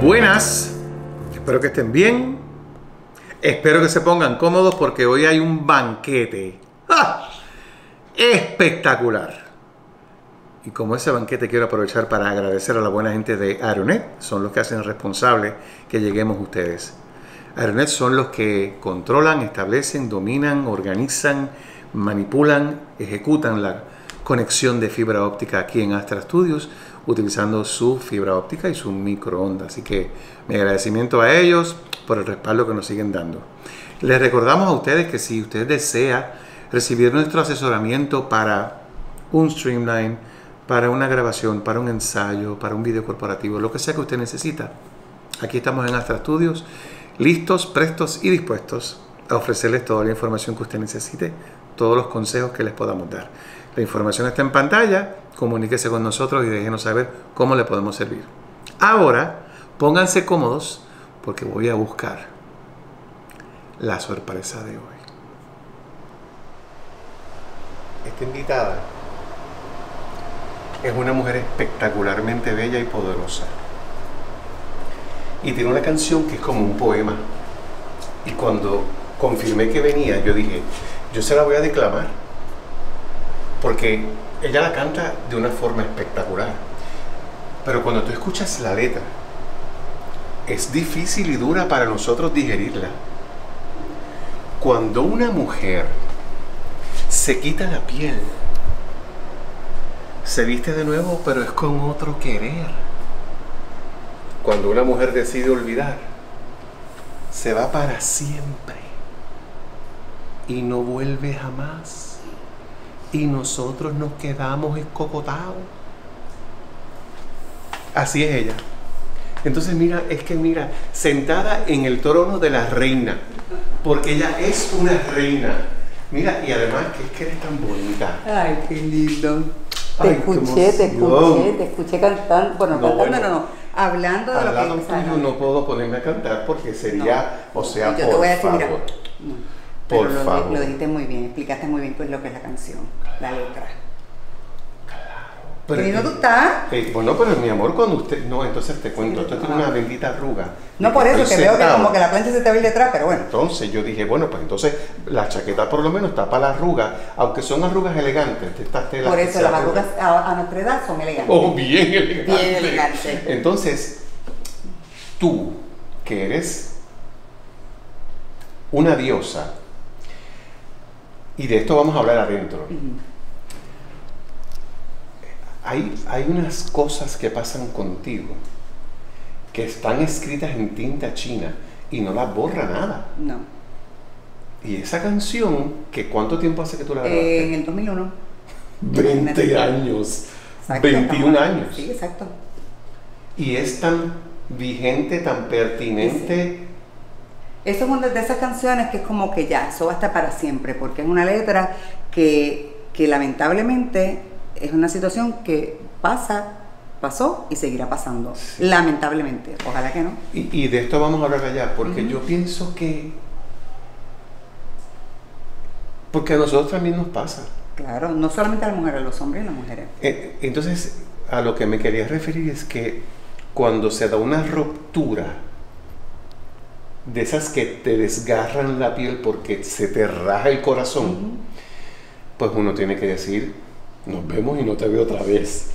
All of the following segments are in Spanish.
Buenas, espero que estén bien. Espero que se pongan cómodos porque hoy hay un banquete. ¡Ah! Espectacular. Y como ese banquete quiero aprovechar para agradecer a la buena gente de Aeronet, son los que hacen responsable que lleguemos ustedes. Aeronet son los que controlan, establecen, dominan, organizan, manipulan, ejecutan la conexión de fibra óptica aquí en Astra Studios utilizando su fibra óptica y su microondas. Así que mi agradecimiento a ellos por el respaldo que nos siguen dando. Les recordamos a ustedes que si usted desea recibir nuestro asesoramiento para un streamline, para una grabación, para un ensayo, para un video corporativo, lo que sea que usted necesita, aquí estamos en Astra Studios listos, prestos y dispuestos a ofrecerles toda la información que usted necesite, todos los consejos que les podamos dar. La información está en pantalla, comuníquese con nosotros y déjenos saber cómo le podemos servir. Ahora, pónganse cómodos porque voy a buscar la sorpresa de hoy. Esta invitada es una mujer espectacularmente bella y poderosa y tiene una canción que es como un poema. Y cuando confirmé que venía, yo dije, yo se la voy a declamar, porque ella la canta de una forma espectacular. Pero cuando tú escuchas la letra, es difícil y dura para nosotros digerirla. Cuando una mujer se quita la piel, se viste de nuevo, pero es con otro querer cuando una mujer decide olvidar, se va para siempre y no vuelve jamás. Y nosotros nos quedamos escocotados. Así es ella. Entonces mira, es que mira, sentada en el trono de la reina, porque ella es una reina. Mira, y además que es que eres tan bonita. Ay, qué lindo. Te escuché, te escuché, te escuché cantar, Bueno, cantando no, no hablando de lo que no puedo ponerme a cantar porque sería, o sea, por favor. por dijiste muy bien, explicaste muy bien pues lo que es la canción, la letra. Pero, no tú estás? Eh, bueno, pero mi amor, cuando usted. No, entonces te cuento, usted tiene una bendita arruga. No por eso, que veo que como que la plancha se te ve detrás, pero bueno. Entonces yo dije, bueno, pues entonces la chaqueta por lo menos tapa la arruga, aunque son arrugas elegantes de estas telas. Por eso las arrugas a, nuestra edad son elegantes. Oh, bien elegantes. Bien elegantes. Entonces, tú, que eres una diosa, y de esto vamos a hablar adentro hay, unas cosas que pasan contigo que están escritas en tinta china y no las borra nada. No. Y esa canción, que ¿cuánto tiempo hace que tú la eh, grabaste? en el 2001. 20 años. 21 años. Sí, exacto. Y es tan vigente, tan pertinente. Eso es una de esas canciones que es como que ya, eso va a estar para siempre, porque es una letra que, que lamentablemente es una situación que pasa, pasó y seguirá pasando, lamentablemente. Ojalá que no. Y, de esto vamos a hablar allá, porque yo pienso que... Porque a nosotros también nos pasa. Claro, no solamente a las mujeres, a los hombres y a las mujeres. Eh, entonces, a lo que me quería referir es que cuando se da una ruptura, de esas que te desgarran la piel porque se te raja el corazón, pues uno tiene que decir, nos vemos y no te veo otra vez.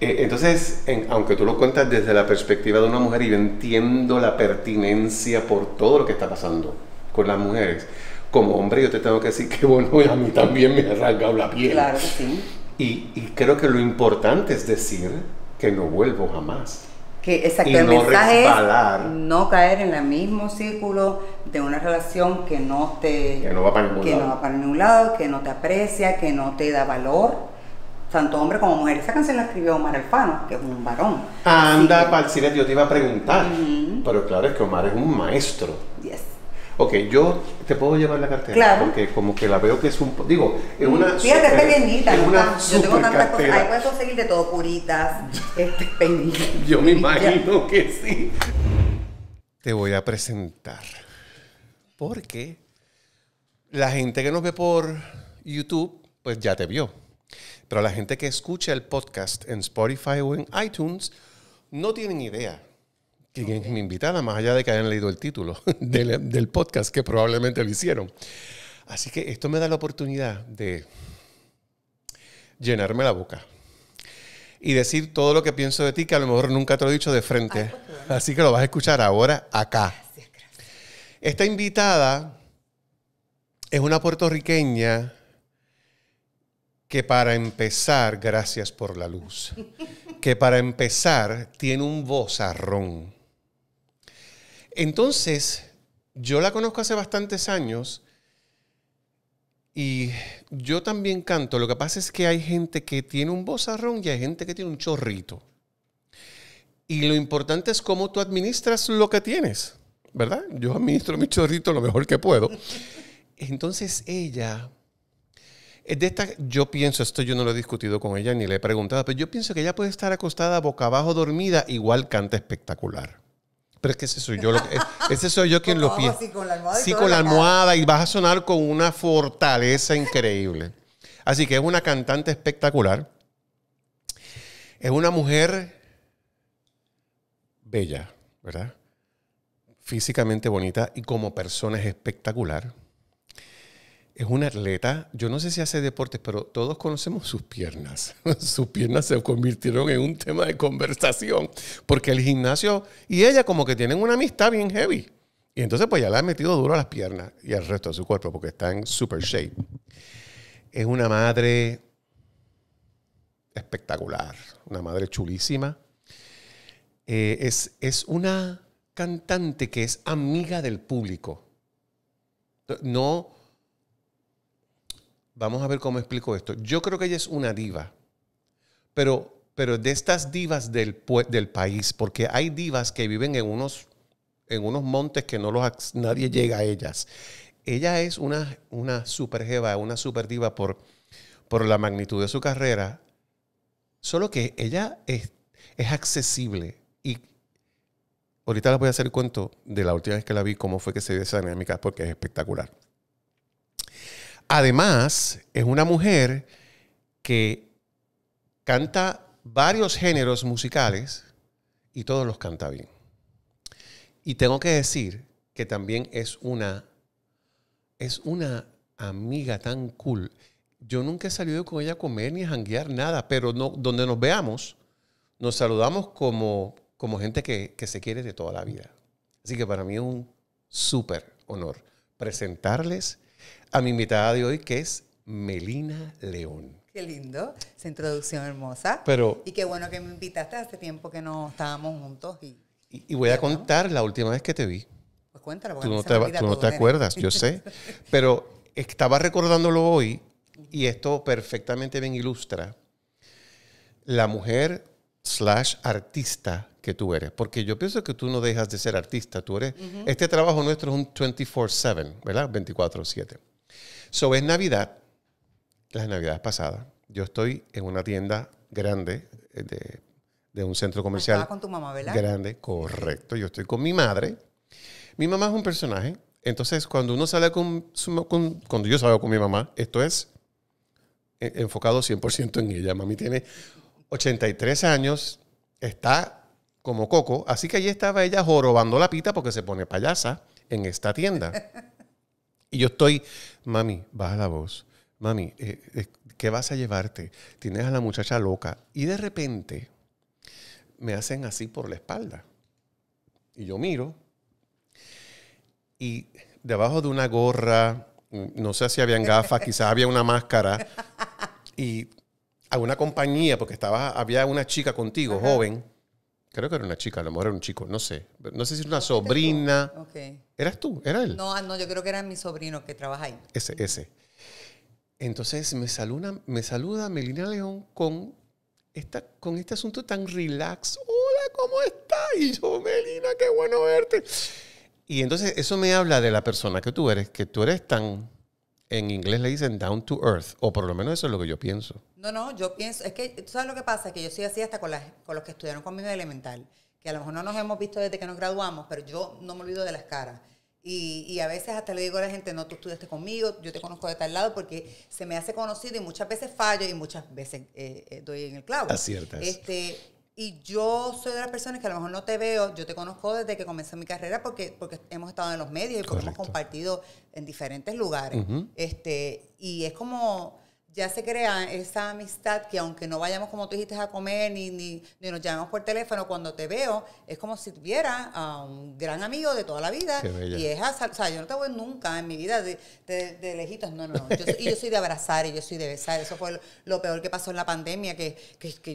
Eh, entonces, aunque tú lo cuentas desde la perspectiva de una mujer y yo entiendo la pertinencia por todo lo que está pasando con las mujeres, como hombre yo te tengo que decir que bueno, a mí también me ha rasgado la piel. Claro que sí. Y, creo que lo importante es decir que no vuelvo jamás. Que exacto, y el no mensaje es no caer en el mismo círculo de una relación que no te que no para ningún, No va para ningún lado, que no te aprecia, que no te da valor tanto hombre como mujer. Esa canción la escribió Omar Alfano, que es un varón. Anda, Palcides, yo te iba a preguntar. Pero claro, es que Omar es un maestro. Yes. Ok, yo te puedo llevar la cartera. Claro. Porque como que la veo que es un. Digo, es una. Fíjate, es pequeñita. yo tengo tantas cosas. Ahí puedes conseguir de todo, curitas, este, pequeñita. Yo me imagino que sí. Te voy a presentar. Porque la gente que nos ve por YouTube, pues ya te vio pero la gente que escucha el podcast en Spotify o en iTunes no tienen idea quién es mi invitada, más allá de que hayan leído el título del, podcast, que probablemente lo hicieron. Así que esto me da la oportunidad de llenarme la boca y decir todo lo que pienso de ti, que a lo mejor nunca te lo he dicho de frente. Pues, Así que lo vas a escuchar ahora acá. Esta invitada es una puertorriqueña que para empezar, gracias por la luz, que para empezar tiene un vozarrón. Entonces, yo la conozco hace bastantes años y yo también canto. Lo que pasa es que hay gente que tiene un vozarrón y hay gente que tiene un chorrito. Y lo importante es cómo tú administras lo que tienes, ¿verdad? Yo administro mi chorrito lo mejor que puedo. Entonces ella de esta, yo pienso, esto yo no lo he discutido con ella ni le he preguntado, pero yo pienso que ella puede estar acostada boca abajo dormida, igual canta espectacular. Pero es que ese soy yo, soy yo quien lo piensa. Sí, con la almohada. Sí, con la almohada y vas a sonar con una fortaleza increíble. Así que es una cantante espectacular. Es una mujer bella, ¿verdad? Físicamente bonita y como persona es espectacular es una atleta, yo no sé si hace deportes, pero todos conocemos sus piernas. sus piernas se convirtieron en un tema de conversación, porque el gimnasio y ella como que tienen una amistad bien heavy. Y entonces pues ya le ha metido duro a las piernas y al resto de su cuerpo, porque está en super shape. Es una madre espectacular, una madre chulísima. Eh, es, es una cantante que es amiga del público. No vamos a ver cómo explico esto. Yo creo que ella es una diva, pero, pero de estas divas del, del país, porque hay divas que viven en unos, en unos montes que no los, nadie llega a ellas. Ella es una, una super jeva, una super diva por, por la magnitud de su carrera, solo que ella es, es accesible y, Ahorita les voy a hacer el cuento de la última vez que la vi, cómo fue que se dio esa dinámica, porque es espectacular. Además, es una mujer que canta varios géneros musicales y todos los canta bien. Y tengo que decir que también es una, es una amiga tan cool. Yo nunca he salido con ella a comer ni a janguear nada, pero no, donde nos veamos, nos saludamos como, como gente que, que se quiere de toda la vida. Así que para mí es un súper honor presentarles a mi invitada de hoy, que es Melina León. Qué lindo, esa introducción hermosa. Pero, y qué bueno que me invitaste, hace tiempo que no estábamos juntos. Y, voy a contar la última vez que te vi. Pues cuéntalo. Tú no te, tú no te acuerdas, yo sé. Pero estaba recordándolo hoy y esto perfectamente bien ilustra la mujer slash artista que tú eres. Porque yo pienso que tú no dejas de ser artista. Tú eres, este trabajo nuestro es un 24-7, ¿verdad? 24-7. So, es Navidad, las Navidades pasadas, yo estoy en una tienda grande eh, de, un centro ah, comercial. Estaba con tu mamá, ¿verdad? Grande, correcto. Yo estoy con mi madre. Mi mamá es un personaje. Entonces, cuando uno sale con, cuando yo salgo con mi mamá, esto es eh, enfocado 100% en ella. Mami tiene 83 años, está como coco, así que allí estaba ella jorobando la pita porque se pone payasa en esta tienda. Y yo estoy, mami, baja la voz, mami, eh, eh, ¿qué vas a llevarte? Tienes a la muchacha loca. Y de repente me hacen así por la espalda. Y yo miro. Y debajo de una gorra, no sé si habían gafas, quizás había una máscara. Y a una compañía, porque estaba, había una chica contigo, joven, Creo que era una chica, a lo mejor era un chico, no sé. No sé si era una sobrina. ¿Eras tú? ¿Era él? No, ah, no, yo creo que era mi sobrino que trabaja ahí. Ese, ese. Entonces me saluda, me saluda Melina León con, esta, con este asunto tan relax. Hola, ¿cómo estás? Y yo, Melina, qué bueno verte. Y entonces eso me habla de la persona que tú eres, que tú eres tan en inglés le dicen down to earth, o por lo menos eso es lo que yo pienso. No, no, yo pienso, es que, ¿tú ¿sabes lo que pasa? Que yo sigo así hasta con, con los que estudiaron conmigo en elemental, que a lo mejor no nos hemos visto desde que nos graduamos, pero yo no me olvido de las caras. Y, a veces hasta le digo a la gente, no, tú estudiaste conmigo, yo te conozco de tal lado, porque se me hace conocido y muchas veces fallo y muchas veces eh, eh, doy en el clavo. es. Este, y yo soy de las personas que a lo mejor no te veo, yo te conozco desde que comencé mi carrera porque, porque hemos estado en los medios y porque hemos compartido en diferentes lugares. este, y es como ya se crea esa amistad que aunque no vayamos como tú dijiste a comer ni, nos llamamos por teléfono, cuando te veo es como si tuviera a un gran amigo de toda la vida. Y es a, o sea, yo no te voy nunca en mi vida de, de, lejitos, no, no, Yo, y yo soy de abrazar y yo soy de besar. Eso fue lo, peor que pasó en la pandemia, que,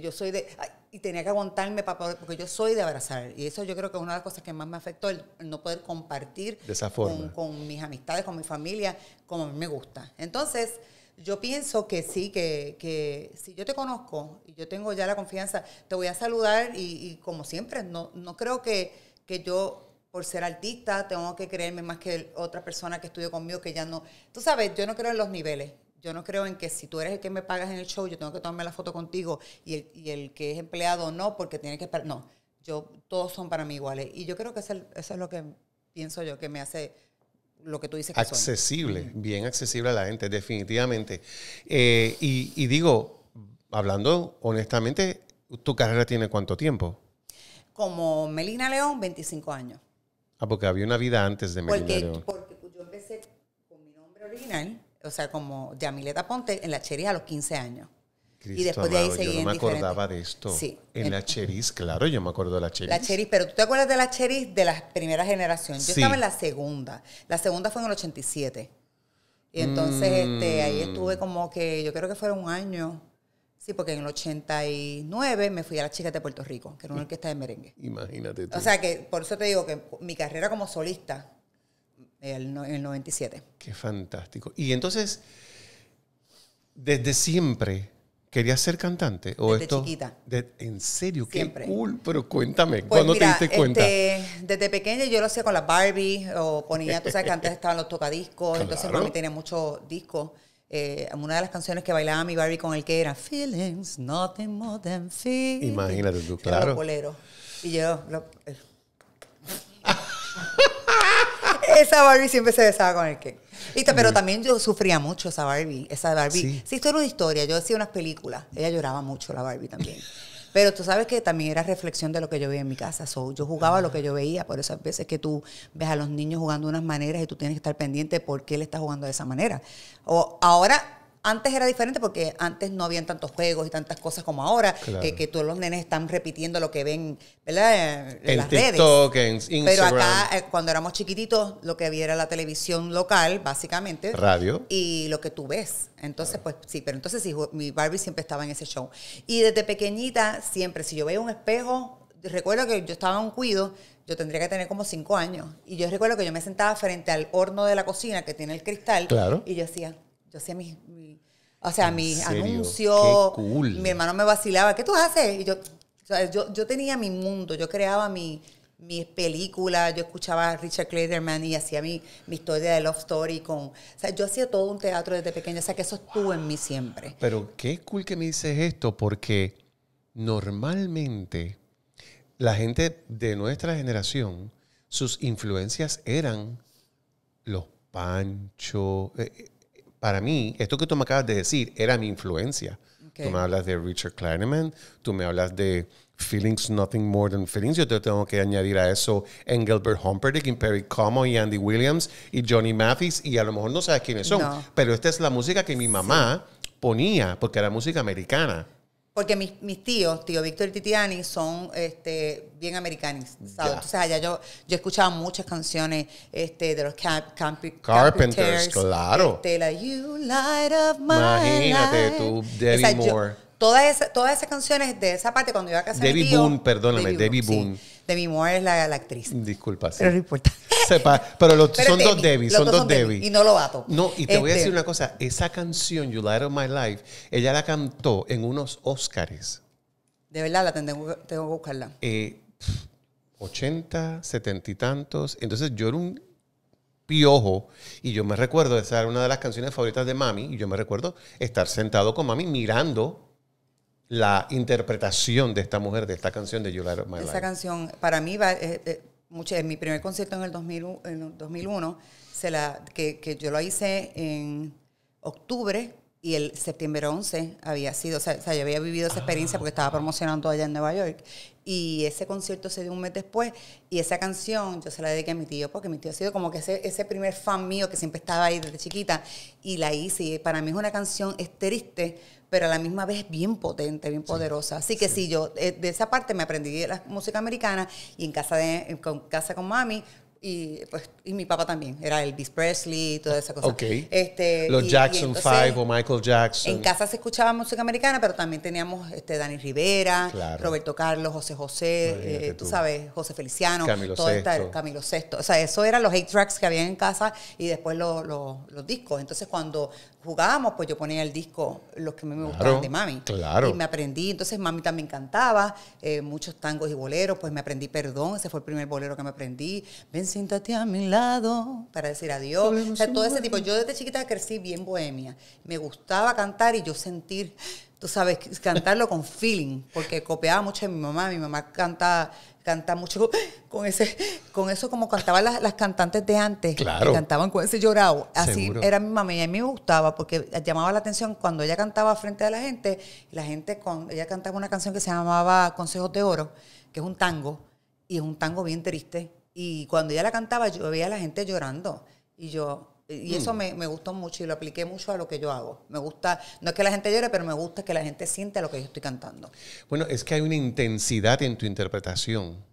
yo soy de... y tenía que aguantarme para, porque yo soy de abrazar. Y eso yo creo que es una de las cosas que más me afectó, el no poder compartir de Con, con mis amistades, con mi familia, como a mí me gusta. Entonces... Yo pienso que sí, que, que, si yo te conozco y yo tengo ya la confianza, te voy a saludar y, como siempre, no, no creo que, que yo por ser artista, tengo que creerme más que otra persona que estudió conmigo que ya no. Tú sabes, yo no creo en los niveles. Yo no creo en que si tú eres el que me pagas en el show, yo tengo que tomarme la foto contigo y el, y el que es empleado no, porque tiene que esperar. No, yo, todos son para mí iguales. Y yo creo que eso es lo que pienso yo, que me hace lo que tú dices que accesible, bien accesible a la gente, definitivamente. Eh, y, digo, hablando honestamente, ¿tu carrera tiene cuánto tiempo? Como Melina León, 25 años. Ah, porque había una vida antes de Melina León. Porque yo empecé con mi nombre original, o sea, como Yamileta Ponte, en la Chería a los 15 años y después de ahí Yo me acordaba de esto. En la Cheris, claro, yo me acuerdo de la Cheris. La Cheris, pero tú te acuerdas de la Cheris de la primera generación. Yo estaba en la segunda. La segunda fue en el 87. Y entonces este, ahí mm. estuve como que, yo creo que fue un año. Sí, porque en el 89 me fui a la chicas de Puerto Rico, que era una orquesta de merengue. Imagínate tú. O sea que por eso te digo que mi carrera como solista en el 97. Qué fantástico. Y entonces, desde siempre ¿Querías ser cantante? ¿O desde esto? chiquita. De, ¿En serio? ¿Qué cool? Pero cuéntame, pues ¿cuándo te diste cuenta? Este, desde pequeña yo lo hacía con las Barbie o ponía, tú sabes que antes estaban los tocadiscos, entonces mami tenía muchos discos. Eh, una de las canciones que bailaba mi Barbie con el que era Feelings, nothing more than feelings. Imagínate tú, claro. Y yo... Eh. esa Barbie siempre se besaba con el que. ¿Viste? Pero también yo sufría mucho esa Barbie. Esa Barbie. Sí, esto era una historia. Yo hacía unas películas. Ella lloraba mucho, la Barbie también. Pero tú sabes que también era reflexión de lo que yo veía en mi casa. yo jugaba lo que yo veía. Por eso a veces que tú ves a los niños jugando de unas maneras y tú tienes que estar pendiente de por qué él está jugando de esa manera. O ahora antes era diferente porque antes no habían tantos juegos y tantas cosas como ahora, eh, que todos los nenes están repitiendo lo que ven en, las redes. Instagram. Pero acá, eh, cuando éramos chiquititos, lo que había era la televisión local, básicamente. Radio. Y lo que tú ves. Entonces, pues sí, pero entonces sí, mi Barbie siempre estaba en ese show. Y desde pequeñita, siempre, si yo veía un espejo, recuerdo que yo estaba en un cuido, yo tendría que tener como cinco años. Y yo recuerdo que yo me sentaba frente al horno de la cocina que tiene el cristal. Claro. Y yo hacía, yo hacía mis o sea, mi anuncio, Mi hermano me vacilaba. ¿Qué tú haces? Y yo, yo, yo tenía mi mundo, yo creaba mis películas, yo escuchaba a Richard Clayderman y hacía mi, mi historia de Love Story con... O sea, yo hacía todo un teatro desde pequeño. o sea que eso estuvo en mí siempre. Pero qué cool que me dices esto, porque normalmente la gente de nuestra generación, sus influencias eran los Pancho, eh, para mí, esto que tú me acabas de decir era mi influencia. Tú me hablas de Richard Kleineman, tú me hablas de Feelings Nothing More Than Feelings. Yo te tengo que añadir a eso Engelbert Humperdinck, Perry Como y Andy Williams y Johnny Mathis. Y a lo mejor no sabes quiénes son, pero esta es la música que mi mamá ponía, porque era música americana. Porque mis, tíos, tío Víctor y Titiani, son este, bien americanos, Yeah. Entonces allá yo, yo escuchaba muchas canciones este, de los camp, camp, Carpenters, claro. Este, you Light My Imagínate tú, Debbie Moore. todas, esas, canciones de esa parte cuando iba a casa Debbie mi tío, Boone, perdóname, Debbie Boone mi mujer es la, actriz. Disculpa. Pero no importa. pero, son, dos Debbie, son, dos Y no lo bato. No, y te voy a decir este. una cosa. Esa canción, You Light Up My Life, ella la cantó en unos Óscares. De verdad, la tengo, que buscarla. 80, eh, 70 y tantos. Entonces yo era un piojo y yo me recuerdo, esa era una de las canciones favoritas de mami, y yo me recuerdo estar sentado con mami mirando la interpretación de esta mujer, de esta canción de Yular Esa canción, para mí, va, eh, eh, mi primer concierto en el, en 2001, se la, que, que, yo lo hice en octubre y el septiembre 11 había sido, o sea, yo había vivido esa experiencia porque estaba promocionando allá en Nueva York. Y ese concierto se dio un mes después y esa canción yo se la dediqué a mi tío porque mi tío ha sido como que ese, ese primer fan mío que siempre estaba ahí desde chiquita y la hice. Y para mí es una canción, es triste pero a la misma vez bien potente, bien poderosa. Así que sí, yo eh, de esa parte me aprendí la música americana y en casa, de, con, casa con mami y pues y mi papá también era Elvis Presley y toda esa cosa este, los Jackson 5 o Michael Jackson en casa se escuchaba música americana pero también teníamos este Dani Rivera Roberto Carlos José José eh, tú sabes José Feliciano Camilo todo Sexto. Camilo Sexto o sea eso eran los eight tracks que había en casa y después los discos entonces cuando jugábamos, pues yo ponía el disco, los que a mí me claro, gustaban de mami. Claro. Y me aprendí, entonces mami también cantaba, eh, muchos tangos y boleros, pues me aprendí Perdón, ese fue el primer bolero que me aprendí. Ven, siéntate a mi lado para decir adiós. O sea, todo ese tipo. Yo desde chiquita crecí bien bohemia. Me gustaba cantar y yo sentir, tú sabes, cantarlo con feeling, porque copiaba mucho de mi mamá. Mi mamá canta canta mucho ¡Ah!", con ese, con eso como cantaban las, cantantes de antes, claro. cantaban con ese llorado. Así era mi mamá y a mí me gustaba porque llamaba la atención cuando ella cantaba frente a la gente, la gente con, ella cantaba una canción que se llamaba Consejos de Oro, que es un tango, y es un tango bien triste. Y cuando ella la cantaba, yo veía a la gente llorando. Y yo, y eso mm. me, gustó mucho y lo apliqué mucho a lo que yo hago. Me gusta, no es que la gente llore, pero me gusta que la gente sienta lo que yo estoy cantando. Bueno, es que hay una intensidad en tu interpretación,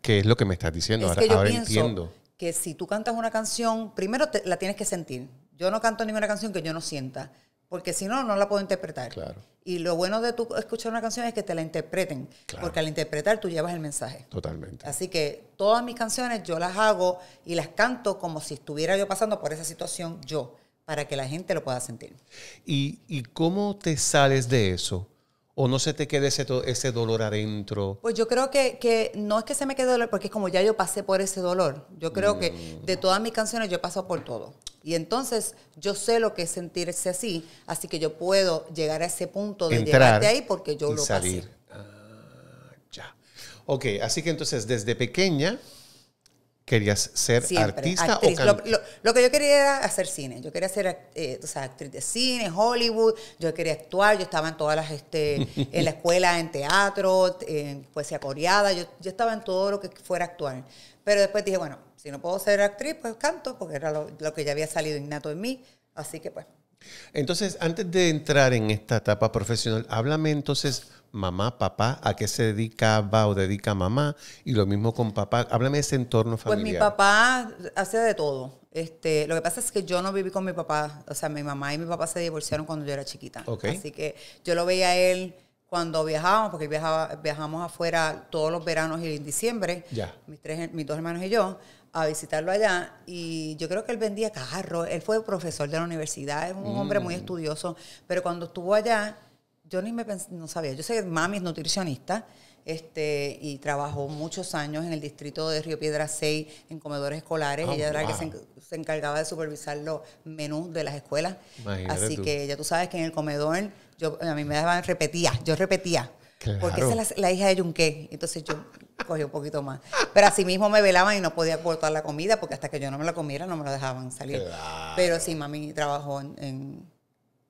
que es lo que me estás diciendo. ahora, que yo entiendo. Que si tú cantas una canción, primero la tienes que sentir. Yo no canto ninguna canción que yo no sienta porque si no, no la puedo interpretar. Claro. Y lo bueno de tú escuchar una canción es que te la interpreten, porque al interpretar tú llevas el mensaje. Totalmente. Así que todas mis canciones yo las hago y las canto como si estuviera yo pasando por esa situación yo, para que la gente lo pueda sentir. ¿Y, y cómo te sales de eso? ¿O no se te quede ese, ese dolor adentro? Pues yo creo que, no es que se me quede dolor, porque es como ya yo pasé por ese dolor, yo creo que mm. de todas mis canciones yo he pasado por todo. Y entonces yo sé lo que es sentirse así, así que yo puedo llegar a ese punto de llegar de ahí porque yo lo salir. y ah, salir. ya. Ok, así que entonces desde pequeña querías ser artista o lo, lo, que yo quería era hacer cine. Yo quería ser eh, actriz de cine, Hollywood. Yo quería actuar. Yo estaba en todas las, este, en la escuela, en teatro, en poesía coreada. Yo, estaba en todo lo que fuera actuar. Pero después dije, bueno, si no puedo ser actriz, pues canto, porque era lo que ya había salido innato en mí. Así que pues. Entonces, antes de entrar en esta etapa profesional, háblame entonces mamá, papá, a qué se dedicaba o dedica mamá, y lo mismo con papá. Háblame de ese entorno familiar. Pues mi papá hace de todo. Este, lo que pasa es que yo no viví con mi papá, o sea, mi mamá y mi papá se divorciaron cuando yo era chiquita. Así que yo lo veía él cuando viajábamos, porque viajaba, viajamos afuera todos los veranos y en diciembre, Mis, tres, mis dos hermanos y yo, a visitarlo allá. Y yo creo que él vendía carros, él fue profesor de la universidad, es un mm. hombre muy estudioso, pero cuando estuvo allá, yo ni me pensé, no sabía. Yo sé mami es nutricionista este, y trabajó muchos años en el distrito de Río Piedra 6 en comedores escolares. Oh, ella era la que se, encargaba de supervisar los menús de las escuelas. Así que ya tú sabes que en el comedor yo, a mí me daban, repetía, yo repetía. Porque esa es la, hija de Yunque. Entonces yo cogí un poquito más. Pero así mismo me velaban y no podía cortar la comida porque hasta que yo no me la comiera no me la dejaban salir. Pero sí, mami trabajó en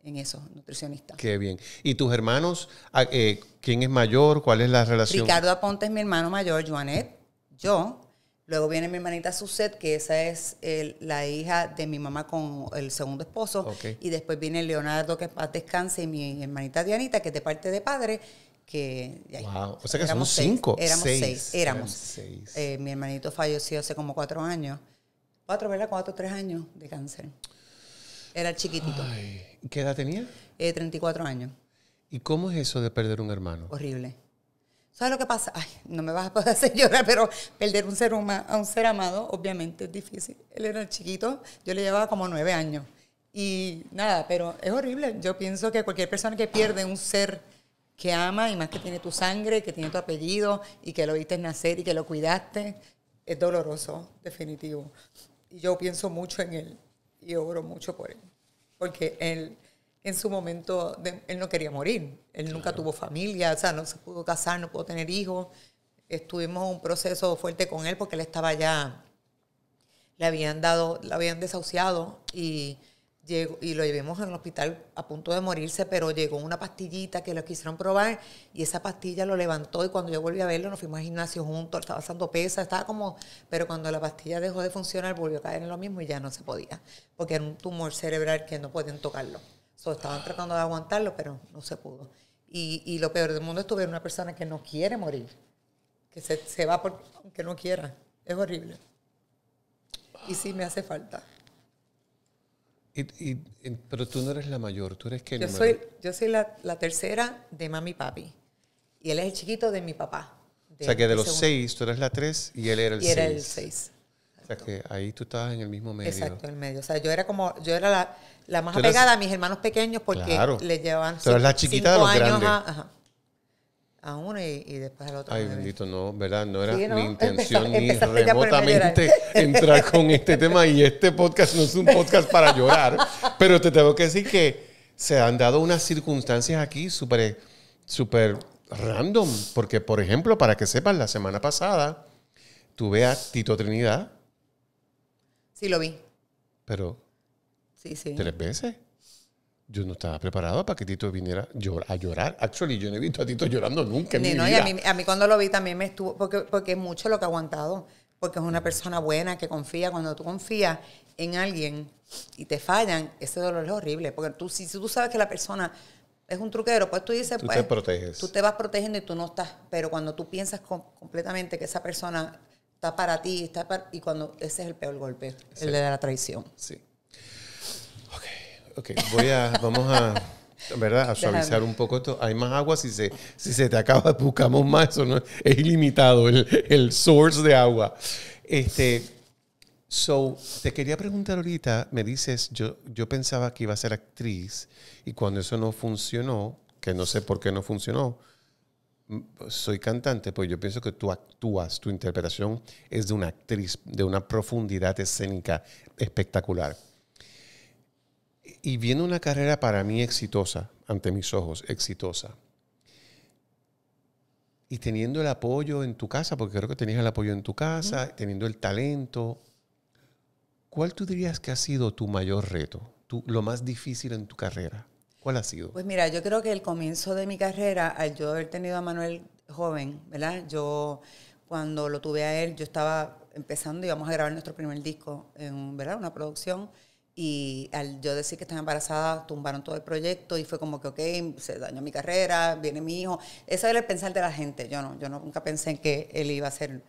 en eso, nutricionista. Qué bien. ¿Y tus hermanos? Eh, ¿Quién es mayor? ¿Cuál es la relación? Ricardo Aponte es mi hermano mayor, Joanet, yo. Luego viene mi hermanita Suset, que esa es la hija de mi mamá con el segundo esposo. Y después viene Leonardo, que paz descanse, y mi hermanita Dianita, que es de parte de padre, que... Wow. O sea que somos cinco. Éramos seis. Éramos. Seis. Eh, mi hermanito falleció hace como cuatro años. Cuatro, ¿verdad? Cuatro, tres años de cáncer. Era chiquitito. Ay. ¿Qué edad tenía? 34 eh, años. ¿Y cómo es eso de perder un hermano? Horrible. ¿Sabes lo que pasa? Ay, no me vas a poder hacer llorar, pero perder un ser humano, a un ser amado, obviamente, es difícil. Él era chiquito, yo le llevaba como nueve años. Y nada, pero es horrible. Yo pienso que cualquier persona que pierde un ser que ama y más que tiene tu sangre, que tiene tu apellido y que lo viste nacer y que lo cuidaste, es doloroso, definitivo. Y yo pienso mucho en él y oro mucho por él porque él en su momento, él no quería morir, él nunca tuvo familia, o sea, no se pudo casar, no pudo tener hijos. Estuvimos un proceso fuerte con él porque él estaba ya, le habían dado, le habían desahuciado y y lo llevamos al hospital a punto de morirse, pero llegó una pastillita que lo quisieron probar y esa pastilla lo levantó y cuando yo volví a verlo nos fuimos al gimnasio juntos, estaba haciendo pesa estaba como, pero cuando la pastilla dejó de funcionar volvió a caer en lo mismo y ya no se podía, porque era un tumor cerebral que no podían tocarlo. So, estaban tratando de aguantarlo, pero no se pudo. Y, lo peor del mundo es tuve una persona que no quiere morir, que se, va porque aunque no quiera. Es horrible. Y sí me hace falta. Y, pero tú no eres la mayor, tú eres que yo soy Yo soy la, tercera de mami y papi. Y él es el chiquito de mi papá. o sea que de los seis, tú eres la tres y él era el seis. era el seis. O sea que ahí tú estabas en el mismo medio. Exacto, en el medio. O sea, yo era como, yo era la, más apegada a mis hermanos pequeños porque le llevaban. Pero cinco, la chiquita de los grandes a uno y, después al otro. Ay, bendito, no, ¿verdad? No era mi intención ni remotamente entrar con este tema y este podcast no es un podcast para llorar, pero te tengo que decir que se han dado unas circunstancias aquí súper, súper random, porque por ejemplo, para que sepas, la semana pasada tuve a Tito Trinidad. Sí, lo vi. Pero... Sí, sí. ¿Tres veces? yo no estaba preparado para que Tito viniera a llorar. Actually, yo no he visto a Tito llorando nunca. En a, mí, cuando lo vi también me estuvo, porque, porque es mucho lo que ha aguantado, porque es una persona buena que confía. Cuando tú confías en alguien y te fallan, ese dolor es horrible, porque tú, si, tú sabes que la persona es un truquero, pues tú dices, tú pues, te proteges. Tú te vas protegiendo y tú no estás, pero cuando tú piensas completamente que esa persona está para ti, está y cuando ese es el peor golpe, el de la traición. Sí ok, vamos a, ¿verdad? suavizar un poco esto. Hay más agua, si se, si se te acaba, buscamos más, eso no, es ilimitado el, source de agua. Este, so, te quería preguntar ahorita, me dices, yo, yo pensaba que iba a ser actriz y cuando eso no funcionó, que no sé por qué no funcionó, soy cantante, pues yo pienso que tú actúas, tu interpretación es de una actriz, de una profundidad escénica espectacular y viene una carrera para mí exitosa, ante mis ojos, exitosa. Y teniendo el apoyo en tu casa, porque creo que tenías el apoyo en tu casa, teniendo el talento, ¿cuál tú dirías que ha sido tu mayor reto, tú lo más difícil en tu carrera? ¿Cuál ha sido? Pues mira, yo creo que el comienzo de mi carrera, al yo haber tenido a Manuel joven, ¿verdad? Yo cuando lo tuve a él, yo estaba empezando, y íbamos a grabar nuestro primer disco en ¿verdad? una producción. Y al yo decir que estaba embarazada, tumbaron todo el proyecto y fue como que, ok, se dañó mi carrera, viene mi hijo. Eso era el pensar de la gente. Yo no, yo nunca pensé en que él iba a ser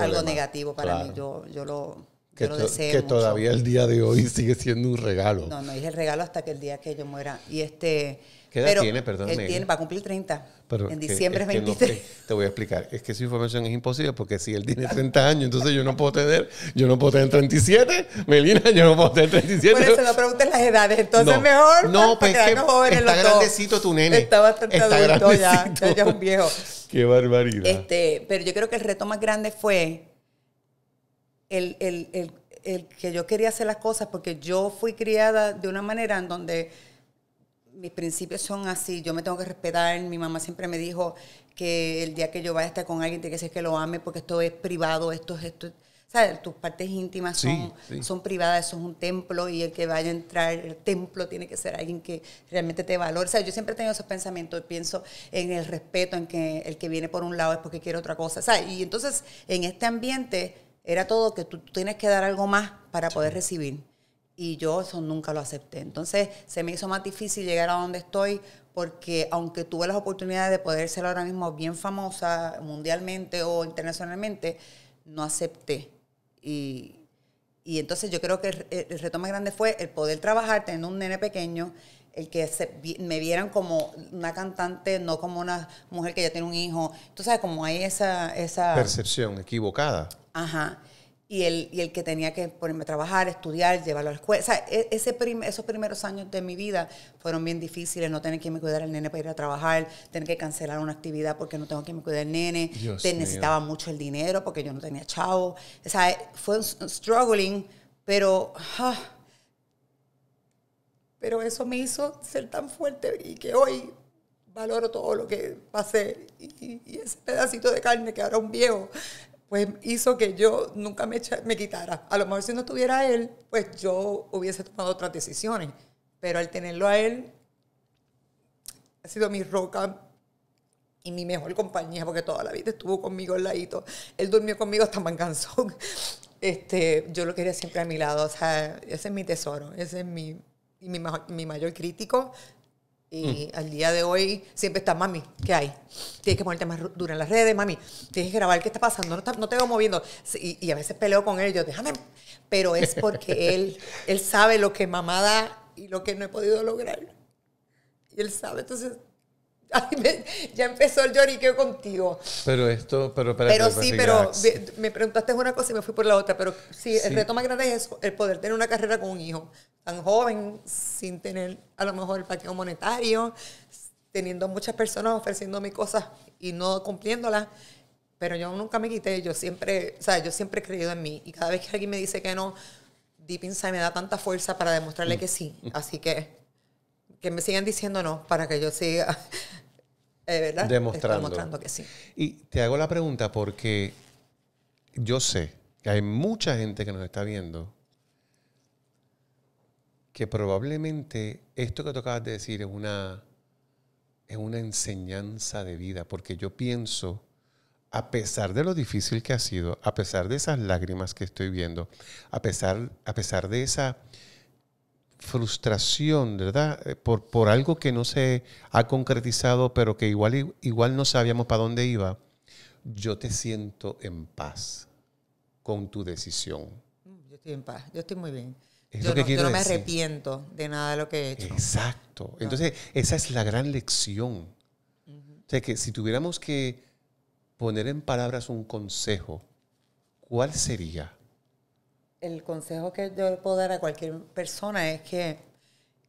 algo negativo para mí. Yo, yo lo, que, yo lo deseo que todavía el día de hoy sigue siendo un regalo. No, no, es el regalo hasta que el día que yo muera. Y este... ¿Qué edad tiene, perdón? Él tiene, va a cumplir 30. en diciembre es, 23. te voy a explicar. Es que esa información es imposible porque si él tiene 30 años, entonces yo no puedo tener, yo no puedo tener 37. Melina, yo no puedo tener 37. Por eso no preguntes las edades. Entonces no, mejor no, para, pues quedarnos es que está grandecito tu nene. Está bastante adulto ya, ya, ya. un viejo. Qué barbaridad. Este, pero yo creo que el reto más grande fue el, el, el que yo quería hacer las cosas porque yo fui criada de una manera en donde mis principios son así, yo me tengo que respetar, mi mamá siempre me dijo que el día que yo vaya a estar con alguien tiene que ser que lo ame porque esto es privado, esto es esto, Tus partes íntimas son, son privadas, eso es un templo y el que vaya a entrar el templo tiene que ser alguien que realmente te valore. yo siempre he tenido esos pensamientos, pienso en el respeto, en que el que viene por un lado es porque quiere otra cosa, Y entonces en este ambiente era todo que tú tienes que dar algo más para poder recibir y yo eso nunca lo acepté. Entonces se me hizo más difícil llegar a donde estoy porque aunque tuve las oportunidades de poder ser ahora mismo bien famosa mundialmente o internacionalmente, no acepté. Y, y entonces yo creo que el, reto más grande fue el poder trabajar teniendo un nene pequeño, el que me vieran como una cantante, no como una mujer que ya tiene un hijo. Tú sabes, como hay esa... esa... Percepción equivocada. Ajá y el, que tenía que ponerme a trabajar, estudiar, llevarlo a la escuela. O sea, e, ese esos primeros años de mi vida fueron bien difíciles, no tener que me cuidar al nene para ir a trabajar, tener que cancelar una actividad porque no tengo que me cuidar al nene, Te necesitaba mucho el dinero porque yo no tenía chavo. O sea, fue un struggling, pero... Ah, pero eso me hizo ser tan fuerte y que hoy valoro todo lo que pasé y, y ese pedacito de carne que ahora un viejo pues hizo que yo nunca me, me quitara. A lo mejor si no estuviera él, pues yo hubiese tomado otras decisiones. Pero al tenerlo a él, ha sido mi roca y mi mejor compañía, porque toda la vida estuvo conmigo al ladito. Él durmió conmigo hasta mancanzón. Este, yo lo quería siempre a mi lado. O sea, ese es mi tesoro, ese es mi, mi, mi mayor crítico, y mm. al día de hoy siempre está, mami, ¿qué hay? Tienes que ponerte más dura en las redes, mami, tienes que grabar, ¿qué está pasando? No, te veo moviendo. Y, y, a veces peleo con él, yo, déjame. Pero es porque él, él sabe lo que mamá da y lo que no he podido lograr. Y él sabe, entonces ya empezó el lloriqueo contigo. Pero esto, pero para Pero sí, pero me, preguntaste una cosa y me fui por la otra. Pero sí, el reto más grande es el poder tener una carrera con un hijo tan joven, sin tener a lo mejor el paquete monetario, teniendo muchas personas ofreciendo ofreciéndome cosas y no cumpliéndolas. Pero yo nunca me quité, yo siempre, o sea, yo siempre he creído en mí. Y cada vez que alguien me dice que no, Deep Inside me da tanta fuerza para demostrarle mm. que sí. Así que que me sigan diciendo no para que yo siga eh, este, Demostrando. que sí. Y te hago la pregunta porque yo sé que hay mucha gente que nos está viendo que probablemente esto que tocabas de decir es una, es una enseñanza de vida, porque yo pienso, a pesar de lo difícil que ha sido, a pesar de esas lágrimas que estoy viendo, a pesar, a pesar de esa frustración, ¿verdad? Eh, por, por algo que no se ha concretizado, pero que igual, igual no sabíamos para dónde iba, yo te siento en paz con tu decisión. Mm, yo estoy en paz, yo estoy muy bien. yo, no, me arrepiento de nada de lo que he hecho. Exacto. Entonces, esa es la gran lección. O sea, que si tuviéramos que poner en palabras un consejo, ¿cuál sería? el consejo que yo puedo dar a cualquier persona es que,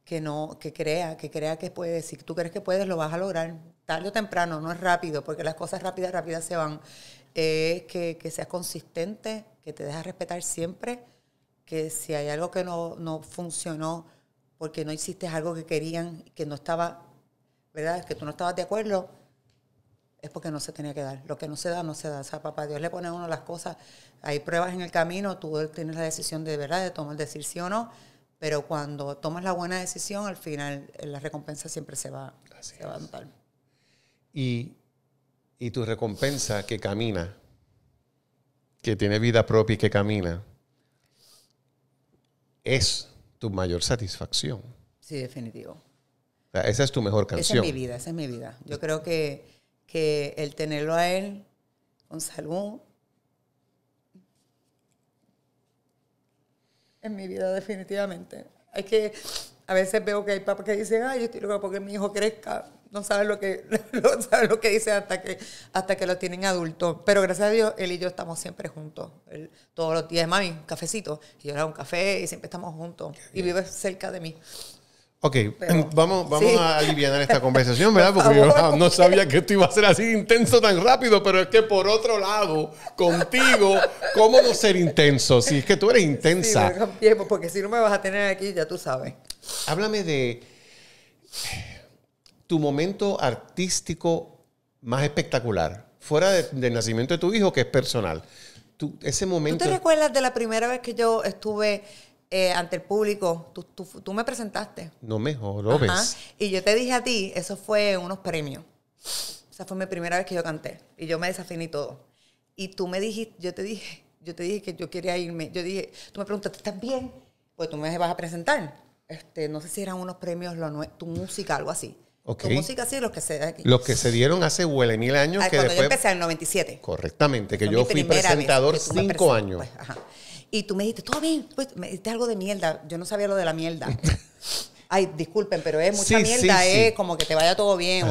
que, no, que crea, que crea que puedes. Si tú crees que puedes, lo vas a lograr tarde o temprano, no es rápido, porque las cosas rápidas, rápidas se van. es que, seas consistente, que te dejas respetar siempre, que si hay algo que no, no funcionó porque no hiciste algo que querían, que no estaba, ¿verdad? Que tú no estabas de acuerdo, es porque no se tenía que dar. Lo que no se da, no se da. O sea, papá Dios le pone a uno las cosas. Hay pruebas en el camino, tú tienes la decisión de verdad, de tomar, decir sí o no, pero cuando tomas la buena decisión, al final eh, la recompensa siempre se va, se a Y, tu recompensa que camina, que tiene vida propia y que camina, es tu mayor satisfacción. Sí, definitivo. esa es tu mejor canción. Esa es mi vida, esa es mi vida. Yo creo que que el tenerlo a él con salud en mi vida definitivamente. Es que a veces veo que hay papás que dicen, ay, yo estoy loca porque mi hijo crezca. No saben lo que, no que dicen hasta que, hasta que lo tienen adulto. Pero gracias a Dios, él y yo estamos siempre juntos. todos los días, mami, un cafecito. Y yo le hago un café y siempre estamos juntos. Y vive cerca de mí. Ok, vamos, vamos a aliviar esta conversación, ¿verdad? Porque yo no sabía que esto iba a ser así intenso tan rápido, pero es que por otro lado, contigo, ¿cómo no ser intenso? Si es que tú eres intensa. Sí, porque si no me vas a tener aquí, ya tú sabes. Háblame de tu momento artístico más espectacular, fuera del nacimiento de tu hijo, que es personal. ¿Tú te recuerdas de la primera vez que yo estuve eh, ante el público, tú, tú, tú, me presentaste. No mejor, Y yo te dije a ti, eso fue unos premios. O Esa fue mi primera vez que yo canté. Y yo me desafiné y todo. Y tú me dijiste, yo te dije, yo te dije que yo quería irme. Yo dije, tú me preguntaste, ¿estás bien? Pues tú me vas a presentar. Este, no sé si eran unos premios, tu música, algo así. Tu música, sí, los que se Los que se dieron hace huele mil años. que cuando después, yo empecé en el 97. Correctamente, que yo fui presentador cinco pues, años. ajá. Y tú me dijiste, todo bien, pues, me dijiste algo de mierda. Yo no sabía lo de la mierda. ay, disculpen, pero es mucha mierda, es como que te vaya todo bien.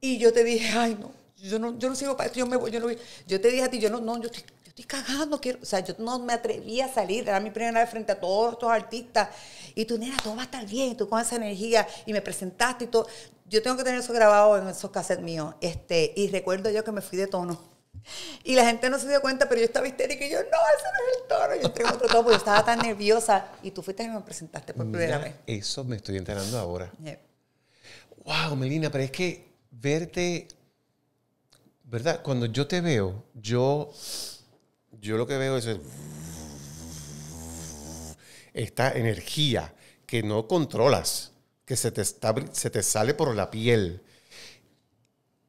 Y yo te dije, ay, no, yo no, yo no sigo para esto, yo me voy, yo no voy. Yo te dije a ti, yo no, no, yo estoy, estoy cagando, quiero, o sea, yo no me atreví a salir, era mi primera vez frente a todos estos artistas. Y tú, nena, todo va a estar bien, tú con esa energía, y me presentaste y todo. Yo tengo que tener eso grabado en esos cassettes míos. Este, y recuerdo yo que me fui de tono. Y la gente no se dio cuenta, pero yo estaba histérica y yo, no, ese no es el toro. Yo tengo otro toro porque yo estaba tan nerviosa. Y tú fuiste y me presentaste por primera vez. Eso me estoy enterando ahora. Wow, Melina, pero es que verte, ¿verdad? Cuando yo te veo, yo, yo lo que veo es esta energía que no controlas, que se te, se te sale por la piel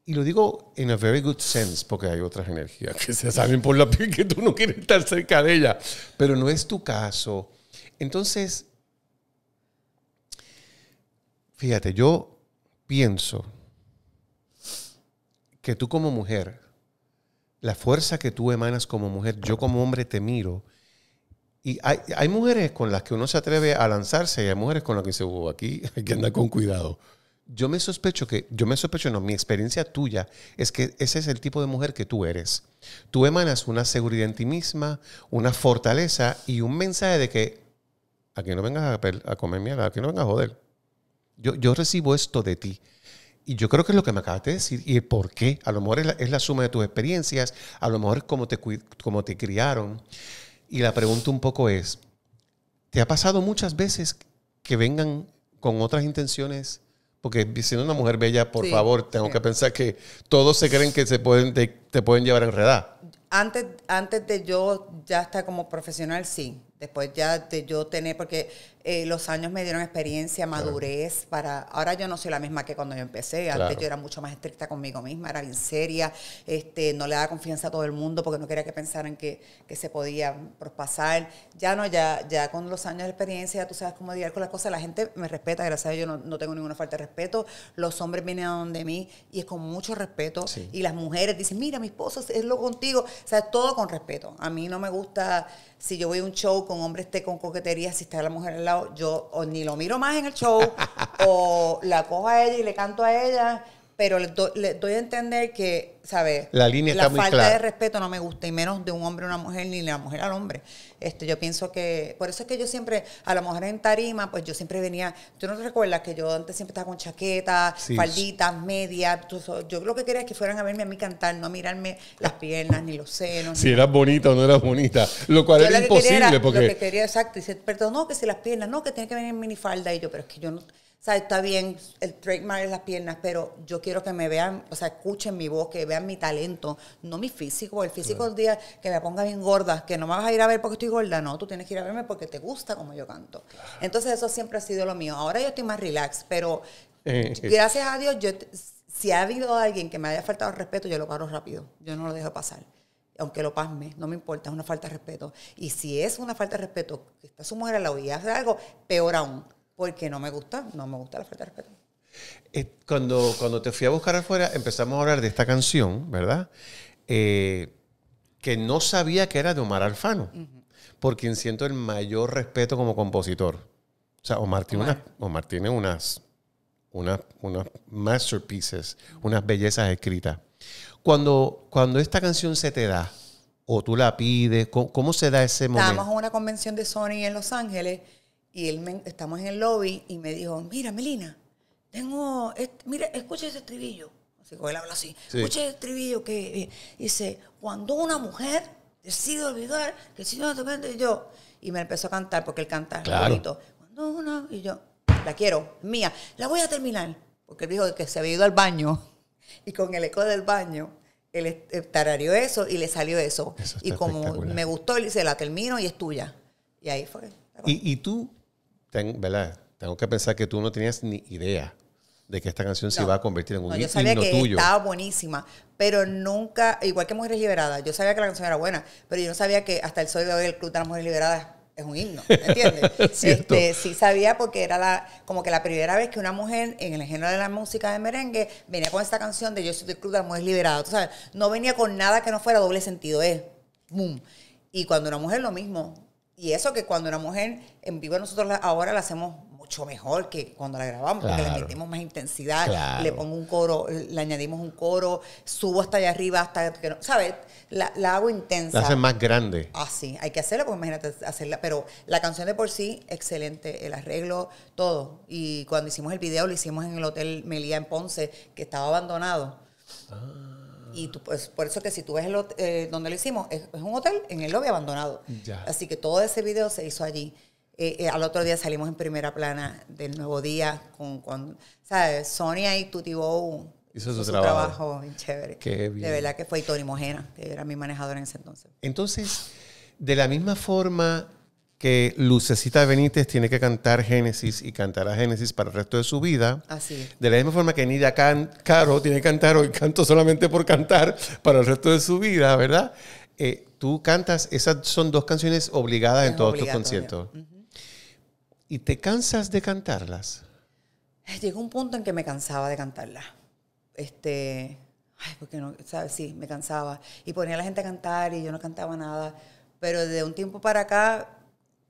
y lo digo en a very good sense, porque hay otras energías que se salen por la piel que tú no quieres estar cerca de ella, pero no es tu caso. Entonces, fíjate, yo pienso que tú como mujer, la fuerza que tú emanas como mujer, yo como hombre te miro. Y hay, hay mujeres con las que uno se atreve a lanzarse y hay mujeres con las que se oh, aquí, hay que andar con cuidado yo me sospecho que, yo me sospecho, no, mi experiencia tuya es que ese es el tipo de mujer que tú eres. Tú emanas una seguridad en ti misma, una fortaleza y un mensaje de que aquí no vengas a, a comer mierda, aquí no vengas a joder. Yo, yo recibo esto de ti. Y yo creo que es lo que me acabaste de decir y el por qué. A lo mejor es la, suma de tus experiencias, a lo mejor es cómo te, cómo te criaron. Y la pregunta un poco es, ¿te ha pasado muchas veces que vengan con otras intenciones porque siendo una mujer bella, por favor, tengo que pensar que todos se creen que se pueden, te, pueden llevar enredada. Antes, antes de yo ya estar como profesional, sí. Después ya de yo tener, porque eh, los años me dieron experiencia, madurez para... Ahora yo no soy la misma que cuando yo empecé. Antes yo era mucho más estricta conmigo misma, era bien seria, este, no le daba confianza a todo el mundo porque no quería que pensaran que, que se podía pasar. Ya no, ya, ya con los años de experiencia, tú sabes cómo lidiar con las cosas. La gente me respeta, gracias a Dios no, tengo ninguna falta de respeto. Los hombres vienen a donde mí y es con mucho respeto. Y las mujeres dicen, mira, mi esposo es lo contigo. O sea, todo con respeto. A mí no me gusta si yo voy a un show con hombres, esté con coquetería, si está la mujer al lado yo ni lo miro más en el show o la cojo a ella y le canto a ella pero le doy a entender que, ¿sabes? La línea está muy clara. La falta de respeto no me gusta, y menos de un hombre a una mujer, ni de la mujer al hombre. Este, yo pienso que, por eso es que yo siempre, a la mujer en tarima, pues yo siempre venía, tú no te recuerdas que yo antes siempre estaba con chaquetas, falditas, medias, yo lo que quería es que fueran a verme a mí cantar, no a mirarme las piernas, ni los senos. Si eras bonita o no eras bonita, lo cual era imposible. porque... Lo que quería, exacto, perdón, no, que si las piernas, no, que tiene que venir en minifalda, y yo, pero es que yo no o sea, está bien, el trademark es las piernas, pero yo quiero que me vean, o sea, escuchen mi voz, que vean mi talento, no mi físico. El físico claro. día que me ponga bien gorda, que no me vas a ir a ver porque estoy gorda, no, tú tienes que ir a verme porque te gusta como yo canto. Entonces eso siempre ha sido lo mío. Ahora yo estoy más relax, pero eh, eh. gracias a Dios, yo, si ha habido alguien que me haya faltado respeto, yo lo paro rápido, yo no lo dejo pasar aunque lo pasme, no me importa, es una falta de respeto. Y si es una falta de respeto, que está su mujer al lado y hace algo, peor aún porque no me gusta, no me gusta la falta de respeto. Eh, cuando, cuando te fui a buscar afuera, empezamos a hablar de esta canción, ¿verdad? Eh, que no sabía que era de Omar Alfano, por quien siento el mayor respeto como compositor. O sea, Omar tiene, Unas, unas, unas, masterpieces, unas bellezas escritas. Cuando, cuando esta canción se te da, o tú la pides, ¿cómo, cómo se da ese momento? Estábamos en una convención de Sony en Los Ángeles y él me, estamos en el lobby y me dijo, mira, Melina, tengo, mira, escucha ese estribillo. Así que él habla así. Escucha ese estribillo que eh, dice, cuando una mujer decide olvidar, que si no te yo. Y me empezó a cantar, porque él canta claro. Cuando una, y yo, la quiero, mía, la voy a terminar. Porque él dijo que se había ido al baño. Y con el eco del baño, él eh, tararió eso y le salió eso. y como me gustó, le dice, la termino y es tuya. Y ahí fue. y tú tengo que pensar que tú no tenías ni idea de que esta canción se iba a convertir en un no, yo sabía que Estaba buenísima, pero nunca, igual que Mujeres Liberadas, yo sabía que la canción era buena, pero yo no sabía que hasta el sol de hoy el Club de las Mujeres Liberadas es un himno, ¿entiendes? este, sí sabía porque era la como que la primera vez que una mujer en el género de la música de merengue venía con esta canción de Yo soy del Club de las Mujeres Liberadas, tú sabes, no venía con nada que no fuera doble sentido, es boom. Y cuando una mujer lo mismo, y eso que cuando una mujer en vivo nosotros ahora la hacemos mucho mejor que cuando la grabamos, porque le metemos más intensidad, le pongo un coro, le añadimos un coro, subo hasta allá arriba, hasta que no, ¿sabes? La, la hago intensa. La hacen más grande. Ah, sí, hay que hacerlo, porque imagínate hacerla, pero la canción de por sí, excelente, el arreglo, todo. Y cuando hicimos el video, lo hicimos en el Hotel Melía en Ponce, que estaba abandonado. Ah. Y tú, pues, por eso que si tú ves eh, donde lo hicimos, es, un hotel en el lobby abandonado. Así que todo ese video se hizo allí. Eh, eh, al otro día salimos en primera plana del Nuevo Día con, con ¿sabes? Sonia y Tutibow hizo su, su trabajo. chévere. De verdad que fue Tony Mojena, que era mi manejador en ese entonces. Entonces, de la misma forma que Lucecita Benítez tiene que cantar Génesis y cantará Génesis para el resto de su vida. Así De la misma forma que Nida Can Caro tiene que cantar hoy canto solamente por cantar para el resto de su vida, ¿verdad? Eh, tú cantas, esas son dos canciones obligadas en todos tus conciertos. ¿Y te cansas de cantarlas? Llegó un punto en que me cansaba de cantarlas. Este, porque no, ¿sabes? Sí, me cansaba. Y ponía a la gente a cantar y yo no cantaba nada. Pero de un tiempo para acá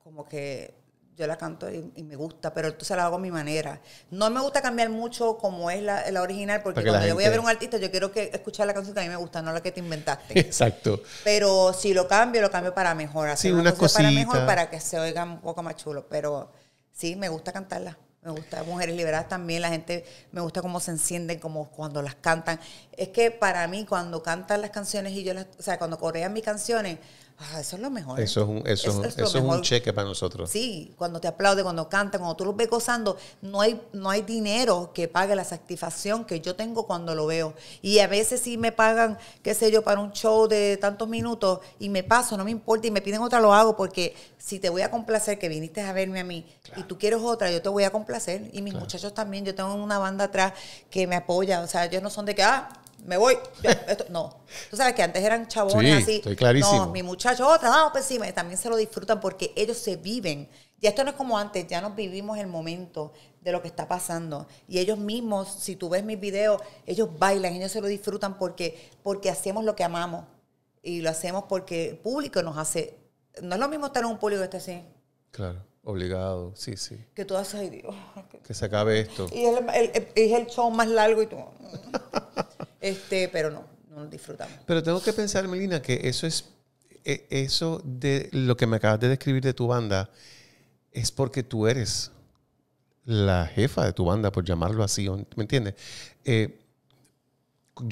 como que yo la canto y, me gusta, pero entonces la hago a mi manera. No me gusta cambiar mucho como es la, original, porque cuando yo voy a ver un artista, yo quiero que escuchar la canción que a mí me gusta, no la que te inventaste. Exacto. Pero si lo cambio, lo cambio para mejor. así una, para mejor para que se oiga un poco más chulo. Pero sí, me gusta cantarla. Me gusta Mujeres Liberadas también. La gente me gusta cómo se encienden, como cuando las cantan. Es que para mí, cuando cantan las canciones y yo las. O sea, cuando corean mis canciones, eso es lo mejor. Eso es un, cheque para nosotros. Sí, cuando te aplaude, cuando cantan cuando tú los ves gozando, no hay, no hay dinero que pague la satisfacción que yo tengo cuando lo veo. Y a veces si me pagan, qué sé yo, para un show de tantos minutos y me paso, no me importa, y me piden otra, lo hago, porque si te voy a complacer que viniste a verme a mí y tú quieres otra, yo te voy a complacer. Y mis muchachos también, yo tengo una banda atrás que me apoya. O sea, ellos no son de que, ah, me voy. no. Tú sabes que antes eran chabones así. Estoy clarísimo. No, mi muchacho, otra oh, pues sí también se lo disfrutan porque ellos se viven. Ya esto no es como antes, ya nos vivimos el momento de lo que está pasando. Y ellos mismos, si tú ves mis videos, ellos bailan, ellos se lo disfrutan porque, porque hacemos lo que amamos. Y lo hacemos porque el público nos hace. No es lo mismo estar en un público que así. Claro. Obligado, sí, sí. Que tú haces, ay Dios. Que se acabe esto. Y es el, el, show más largo y tú. Este, pero no, no disfrutamos. Pero tengo que pensar, Melina, que eso es e, eso de lo que me acabas de describir de tu banda es porque tú eres la jefa de tu banda, por llamarlo así, ¿me entiendes? Eh,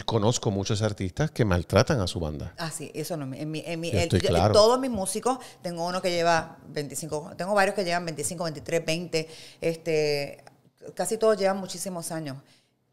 conozco muchos artistas que maltratan a su banda. Ah, sí, eso no. En Todos mis músicos, tengo uno que lleva 25, tengo varios que llevan 25, 23, 20, este, casi todos llevan muchísimos años.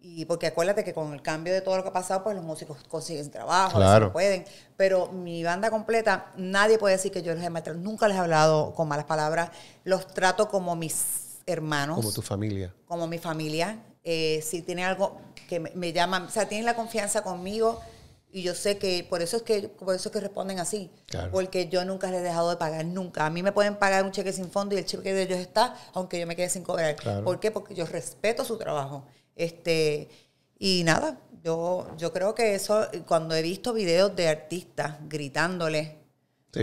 Y porque acuérdate que con el cambio de todo lo que ha pasado, pues los músicos consiguen trabajo, claro. pueden. Pero mi banda completa, nadie puede decir que yo les he nunca les he hablado con malas palabras. Los trato como mis hermanos. Como tu familia. Como mi familia. Eh, si tiene algo que me, llama o sea, tienen la confianza conmigo y yo sé que por eso es que por eso es que responden así, porque yo nunca les he dejado de pagar nunca. A mí me pueden pagar un cheque sin fondo y el cheque de ellos está, aunque yo me quede sin cobrar. ¿Por qué? Porque yo respeto su trabajo. Este, y nada, yo, yo creo que eso, cuando he visto videos de artistas gritándole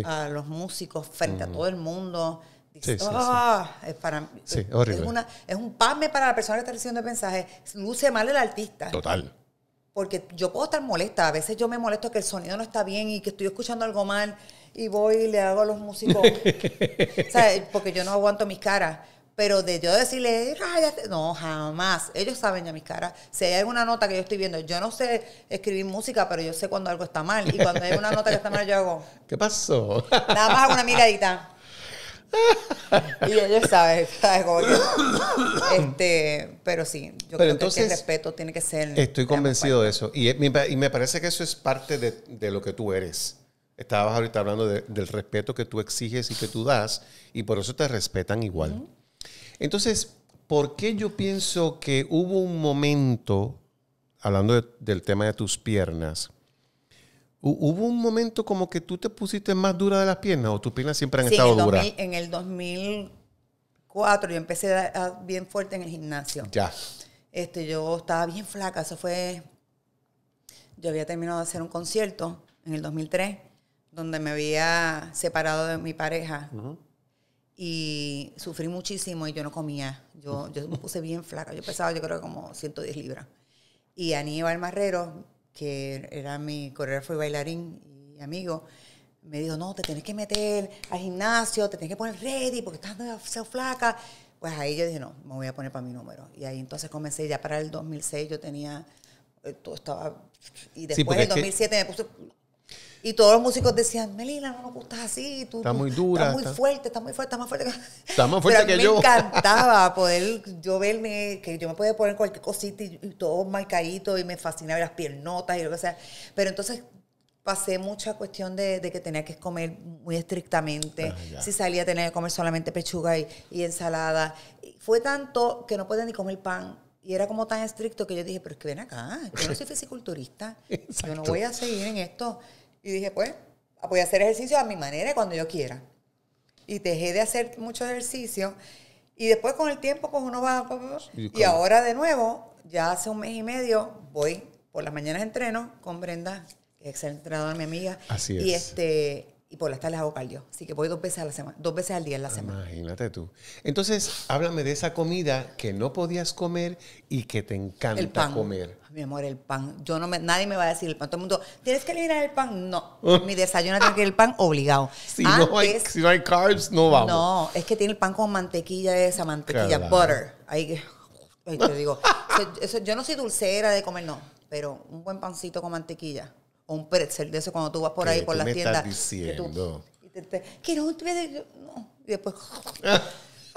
a los músicos frente a mm. todo el mundo, ah, Es, para, es, una, es, un pasme para la persona que está recibiendo el mensaje. Luce mal el artista. Total. Porque yo puedo estar molesta. A veces yo me molesto que el sonido no está bien y que estoy escuchando algo mal y voy y le hago a los músicos. Porque yo no aguanto mis caras. Pero de yo decirle, no, jamás. Ellos saben ya mis cara Si hay alguna nota que yo estoy viendo, yo no sé escribir música, pero yo sé cuando algo está mal. Y cuando hay una nota que está mal, yo hago. ¿Qué pasó? Nada más hago una miradita. y ellos saben, ¿sabes? este, pero sí, yo creo que el respeto tiene que ser. Estoy convencido de eso. Eh, y, me parece que eso es parte de, lo que tú eres. Estabas ahorita hablando del respeto que tú exiges y que tú das, y por eso te respetan igual. Entonces, ¿por qué yo pienso que hubo un momento, hablando del tema de tus piernas, hubo un momento como que tú te pusiste más dura de las piernas o tus piernas siempre han estado duras? en el 2004 yo empecé bien fuerte en el gimnasio. Ya. Este, yo estaba bien flaca, eso fue... Yo había terminado de hacer un concierto en el 2003, donde me había separado de mi pareja y sufrí muchísimo y yo no comía. Yo, yo me puse bien flaca, yo pesaba yo creo como 110 libras. Y Aníbal Marrero, que era mi coreógrafo y bailarín y amigo, me dijo, no, te tienes que meter al gimnasio, te tienes que poner ready porque estás flaca. Pues ahí yo dije, no, me voy a poner para mi número. Y ahí entonces comencé, ya para el 2006 yo tenía, eh, todo estaba... Y después el 2007 me puse y todos los músicos decían, Melina, no nos gustas así. Tú, está muy dura. Está muy fuerte, está muy fuerte, está más fuerte que, está más fuerte Pero que mí yo. Me encantaba poder yo verme, que yo me podía poner cualquier cosita y, todo marcadito y me fascinaba las piernotas y lo que sea. Pero entonces pasé mucha cuestión de, que tenía que comer muy estrictamente. Ah, si salía tenía que comer solamente pechuga y, ensalada. fue tanto que no podía ni comer pan. Y era como tan estricto que yo dije, pero es que ven acá, yo no soy fisiculturista, yo no voy a seguir en esto. Y dije, pues, voy a hacer ejercicio a mi manera cuando yo quiera. Y dejé de hacer mucho ejercicio. Y después con el tiempo, pues uno va... Y, ahora de nuevo, ya hace un mes y medio, voy por las mañanas entreno con Brenda, que es de mi amiga. Así es. Y este y por las tardes hago cardio. Así que voy dos veces a la semana, dos veces al día en la semana. Imagínate tú. Entonces, háblame de esa comida que no podías comer y que te encanta comer mi amor, el pan. Yo no me, nadie me va a decir el pan. Todo el mundo, ¿tienes que eliminar el pan? No. Ah. Mi desayuno tiene que ir el pan obligado. Si, no hay, carbs, no vamos. No, es que tiene el pan con mantequilla esa, mantequilla, butter. Ahí, yo no soy dulcera de comer, no. Pero un buen pancito con mantequilla. O un pretzel de eso cuando tú vas por ahí por las tienda. tiendas. Que tú, y te, te, no. Y después.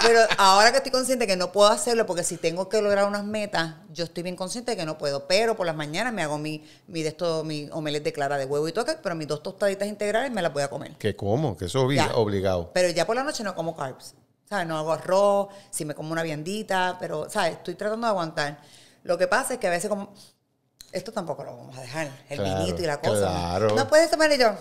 Pero ahora que estoy consciente que no puedo hacerlo, porque si tengo que lograr unas metas, yo estoy bien consciente de que no puedo. Pero por las mañanas me hago mi, mi de esto, mi omelette de clara de huevo y toque, pero mis dos tostaditas integrales me las voy a comer. ¿Qué como? Que eso es obligado. Pero ya por la noche no como carbs. ¿Sabes? No hago arroz, si me como una viandita, pero, ¿sabes? Estoy tratando de aguantar. Lo que pasa es que a veces como... Esto tampoco lo vamos a dejar, el vinito y la cosa. Claro. No, puedes tomar y yo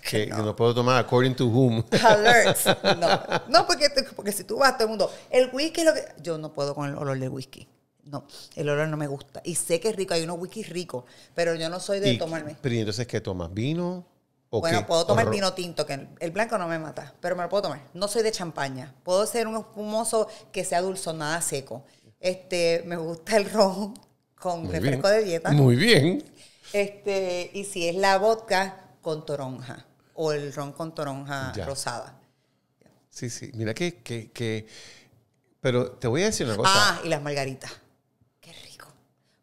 que, no. puedo tomar according to whom. Alerts. No, no porque, porque si tú vas todo el mundo, el whisky es lo que... Yo no puedo con el olor del whisky. No, el olor no me gusta. Y sé que es rico, hay unos whisky ricos, pero yo no soy de tomarme. Pero entonces, ¿qué tomas? ¿Vino? bueno, puedo tomar vino tinto, que el blanco no me mata, pero me lo puedo tomar. No soy de champaña. Puedo ser un espumoso que sea dulzonada nada seco. Este, me gusta el rojo con refresco de dieta. Muy bien. Este, y si es la vodka, con toronja o el ron con toronja rosada. Sí, sí, mira que, que, que, Pero te voy a decir una cosa. Ah, y las margaritas. Qué rico.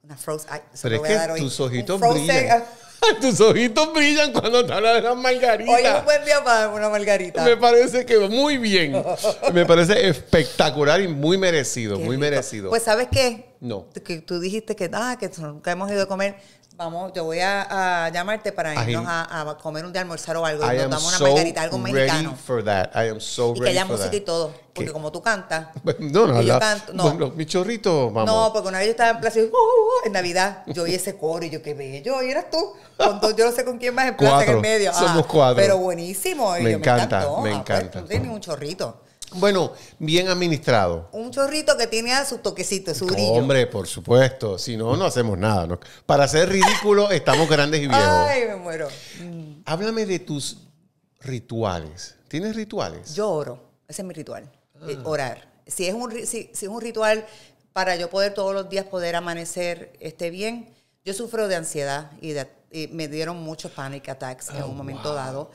Una frozen... Pero es que tus ojitos brillan. tus ojitos brillan cuando te hablas de las margaritas. Hoy es un buen día para una margarita. Me parece que muy bien. Me parece espectacular y muy merecido, muy merecido. Pues, ¿sabes qué? No. Que tú dijiste que, ah, que nunca hemos ido a comer Vamos, yo voy a, llamarte para irnos a, comer un de almorzar o algo. y nos damos una margarita, algo mexicano. y que haya música y todo. Porque como tú cantas. No, yo canto, no. mi chorrito, vamos. No, porque una vez yo estaba en Plaza y, uh, uh, uh, en Navidad, yo oí ese coro y yo, qué bello, y eras tú. Con yo no sé con quién más en Plaza en el medio. Somos ah, cuatro. Pero buenísimo. Me, yo, encanta, me encanta, No ah, pues, encanta. tú tienes un chorrito. Bueno, bien administrado. Un chorrito que tiene a su toquecito, su brillo. Hombre, por supuesto. Si no, no hacemos nada. Para ser ridículo, estamos grandes y viejos. Ay, me muero. Mm. Háblame de tus rituales. ¿Tienes rituales? Yo oro. Ese es mi ritual. Eh, ah. orar. Si es, un, ritual para yo poder todos los días poder amanecer esté bien, yo sufro de ansiedad y, me dieron muchos panic attacks en oh, un momento dado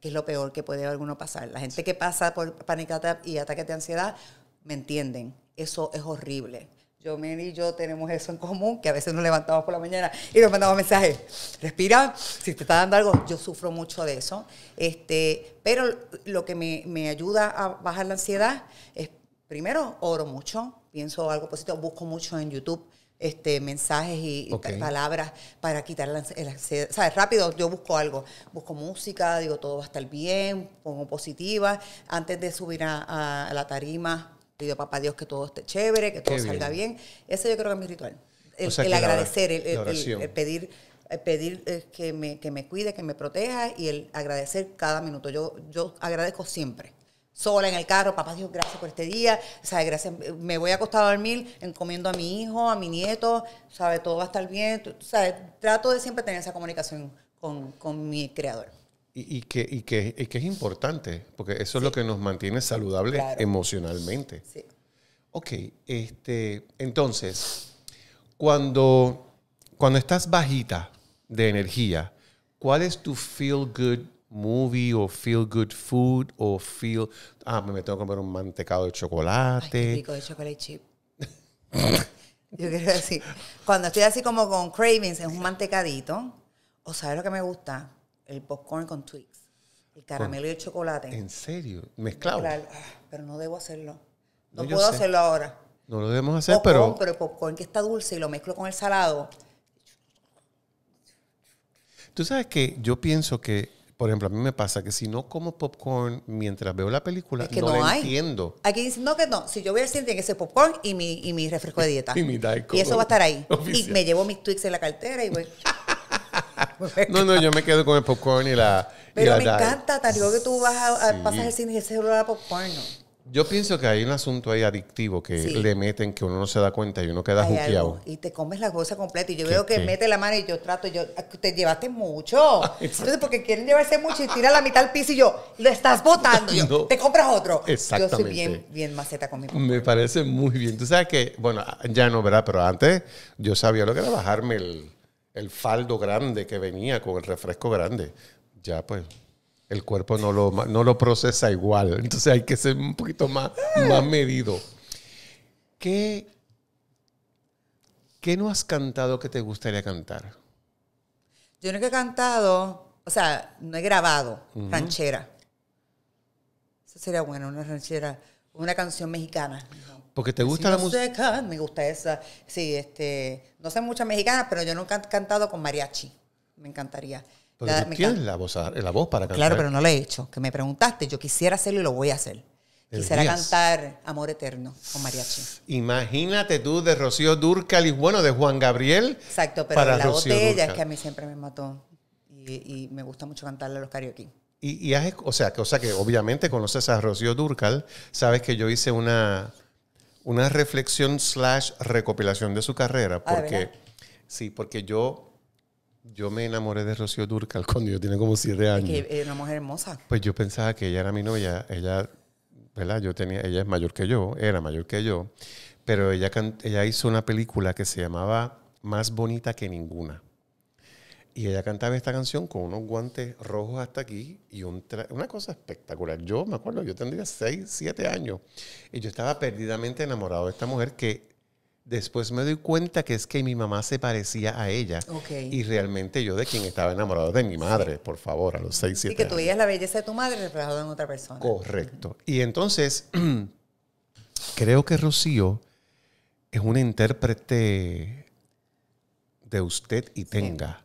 que es lo peor que puede alguno pasar. La gente que pasa por pánico y ataques de ansiedad, me entienden, eso es horrible. Yo, Mary y yo tenemos eso en común, que a veces nos levantamos por la mañana y nos mandamos mensajes. Respira, si te está dando algo, yo sufro mucho de eso. Este, pero lo que me, me ayuda a bajar la ansiedad es, primero, oro mucho, pienso algo positivo, busco mucho en YouTube este, mensajes y, palabras para quitar la ansiedad. O rápido yo busco algo, busco música, digo todo va a estar bien, pongo positiva. Antes de subir a, la tarima, pido a papá Dios que todo esté chévere, que todo salga bien. Ese yo creo que es mi ritual. El, agradecer, el, el pedir pedir eh, que me, que me cuide, que me proteja y el agradecer cada minuto. Yo, yo agradezco siempre sola en el carro, papá Dios, gracias por este día, Gracias, me voy a acostar a dormir encomiendo a mi hijo, a mi nieto, ¿sabes? Todo va a estar bien, ¿sabes? Trato de siempre tener esa comunicación con, con mi creador. Y, y, que, y, que, es importante, porque eso es lo que nos mantiene saludables emocionalmente. Sí. Ok, este, entonces, cuando, cuando estás bajita de energía, ¿cuál es tu feel good movie o feel good food o feel ah me tengo a comer un mantecado de chocolate Ay, de chocolate chip yo quiero decir cuando estoy así como con cravings en un mantecadito o sabes lo que me gusta el popcorn con Twix el caramelo y el chocolate en serio mezclado ah, pero no debo hacerlo no, puedo hacerlo ahora no lo debemos hacer pero pero el popcorn que está dulce y lo mezclo con el salado tú sabes que yo pienso que por ejemplo, a mí me pasa que si no como popcorn mientras veo la película, no, entiendo. Aquí dicen, no, que no. Si yo voy al cine, tiene ese popcorn y mi, y mi refresco de dieta. y mi Y eso va a estar ahí. Y me llevo mis Twix en la cartera y voy. no, no, yo me quedo con el popcorn y la. Pero me encanta, tario que tú vas a, pasas cine y ese olor a popcorn. ¿no? Yo pienso que hay un asunto ahí adictivo que le meten que uno no se da cuenta y uno queda juqueado. Y te comes la cosa completa. Y yo veo que mete la mano y yo trato, yo, ah, te llevaste mucho. Entonces, porque quieren llevarse mucho y tira la mitad al piso y yo, lo estás botando. Te compras otro. Yo soy bien, maceta con mi Me parece muy bien. Tú sabes que, bueno, ya no, ¿verdad? Pero antes yo sabía lo que era bajarme el faldo grande que venía con el refresco grande. Ya, pues, el cuerpo no lo, no lo procesa igual. Entonces hay que ser un poquito más, medido. ¿Qué, ¿Qué no has cantado que te gustaría cantar? Yo no he cantado, o sea, no he grabado ranchera. Eso sería bueno, una ranchera, una canción mexicana. Porque te gusta la música. Me gusta esa. Sí, este, no sé muchas mexicanas, pero yo nunca he cantado con mariachi. Me encantaría. ¿Quién es la voz, para cantar. Claro, pero no lo he hecho. Que me preguntaste, yo quisiera hacerlo y lo voy a hacer. Quisiera cantar Amor Eterno con mariachi. Imagínate tú de Rocío Durcal y bueno, de Juan Gabriel. Exacto, pero la voz de ella es que a mí siempre me mató. Y, me gusta mucho cantarle a los karaoke. Y, y o, sea, que, que obviamente conoces a Rocío Durcal, sabes que yo hice una, una reflexión slash recopilación de su carrera. Ah, porque, sí, porque yo yo me enamoré de Rocío Durcal cuando yo tenía como siete años. Es que una mujer hermosa. Pues yo pensaba que ella era mi novia. Ella, ¿verdad? Yo tenía, ella es mayor que yo, era mayor que yo. Pero ella, ella hizo una película que se llamaba Más bonita que ninguna. Y ella cantaba esta canción con unos guantes rojos hasta aquí y una cosa espectacular. Yo me acuerdo, yo tendría 6, 7 años y yo estaba perdidamente enamorado de esta mujer que Después me doy cuenta que es que mi mamá se parecía a ella. Y realmente yo de quien estaba enamorado de mi madre, por favor, a los 6, años. Y que tú veías la belleza de tu madre reflejada en otra persona. Correcto. Y entonces, creo que Rocío es una intérprete de usted y tenga.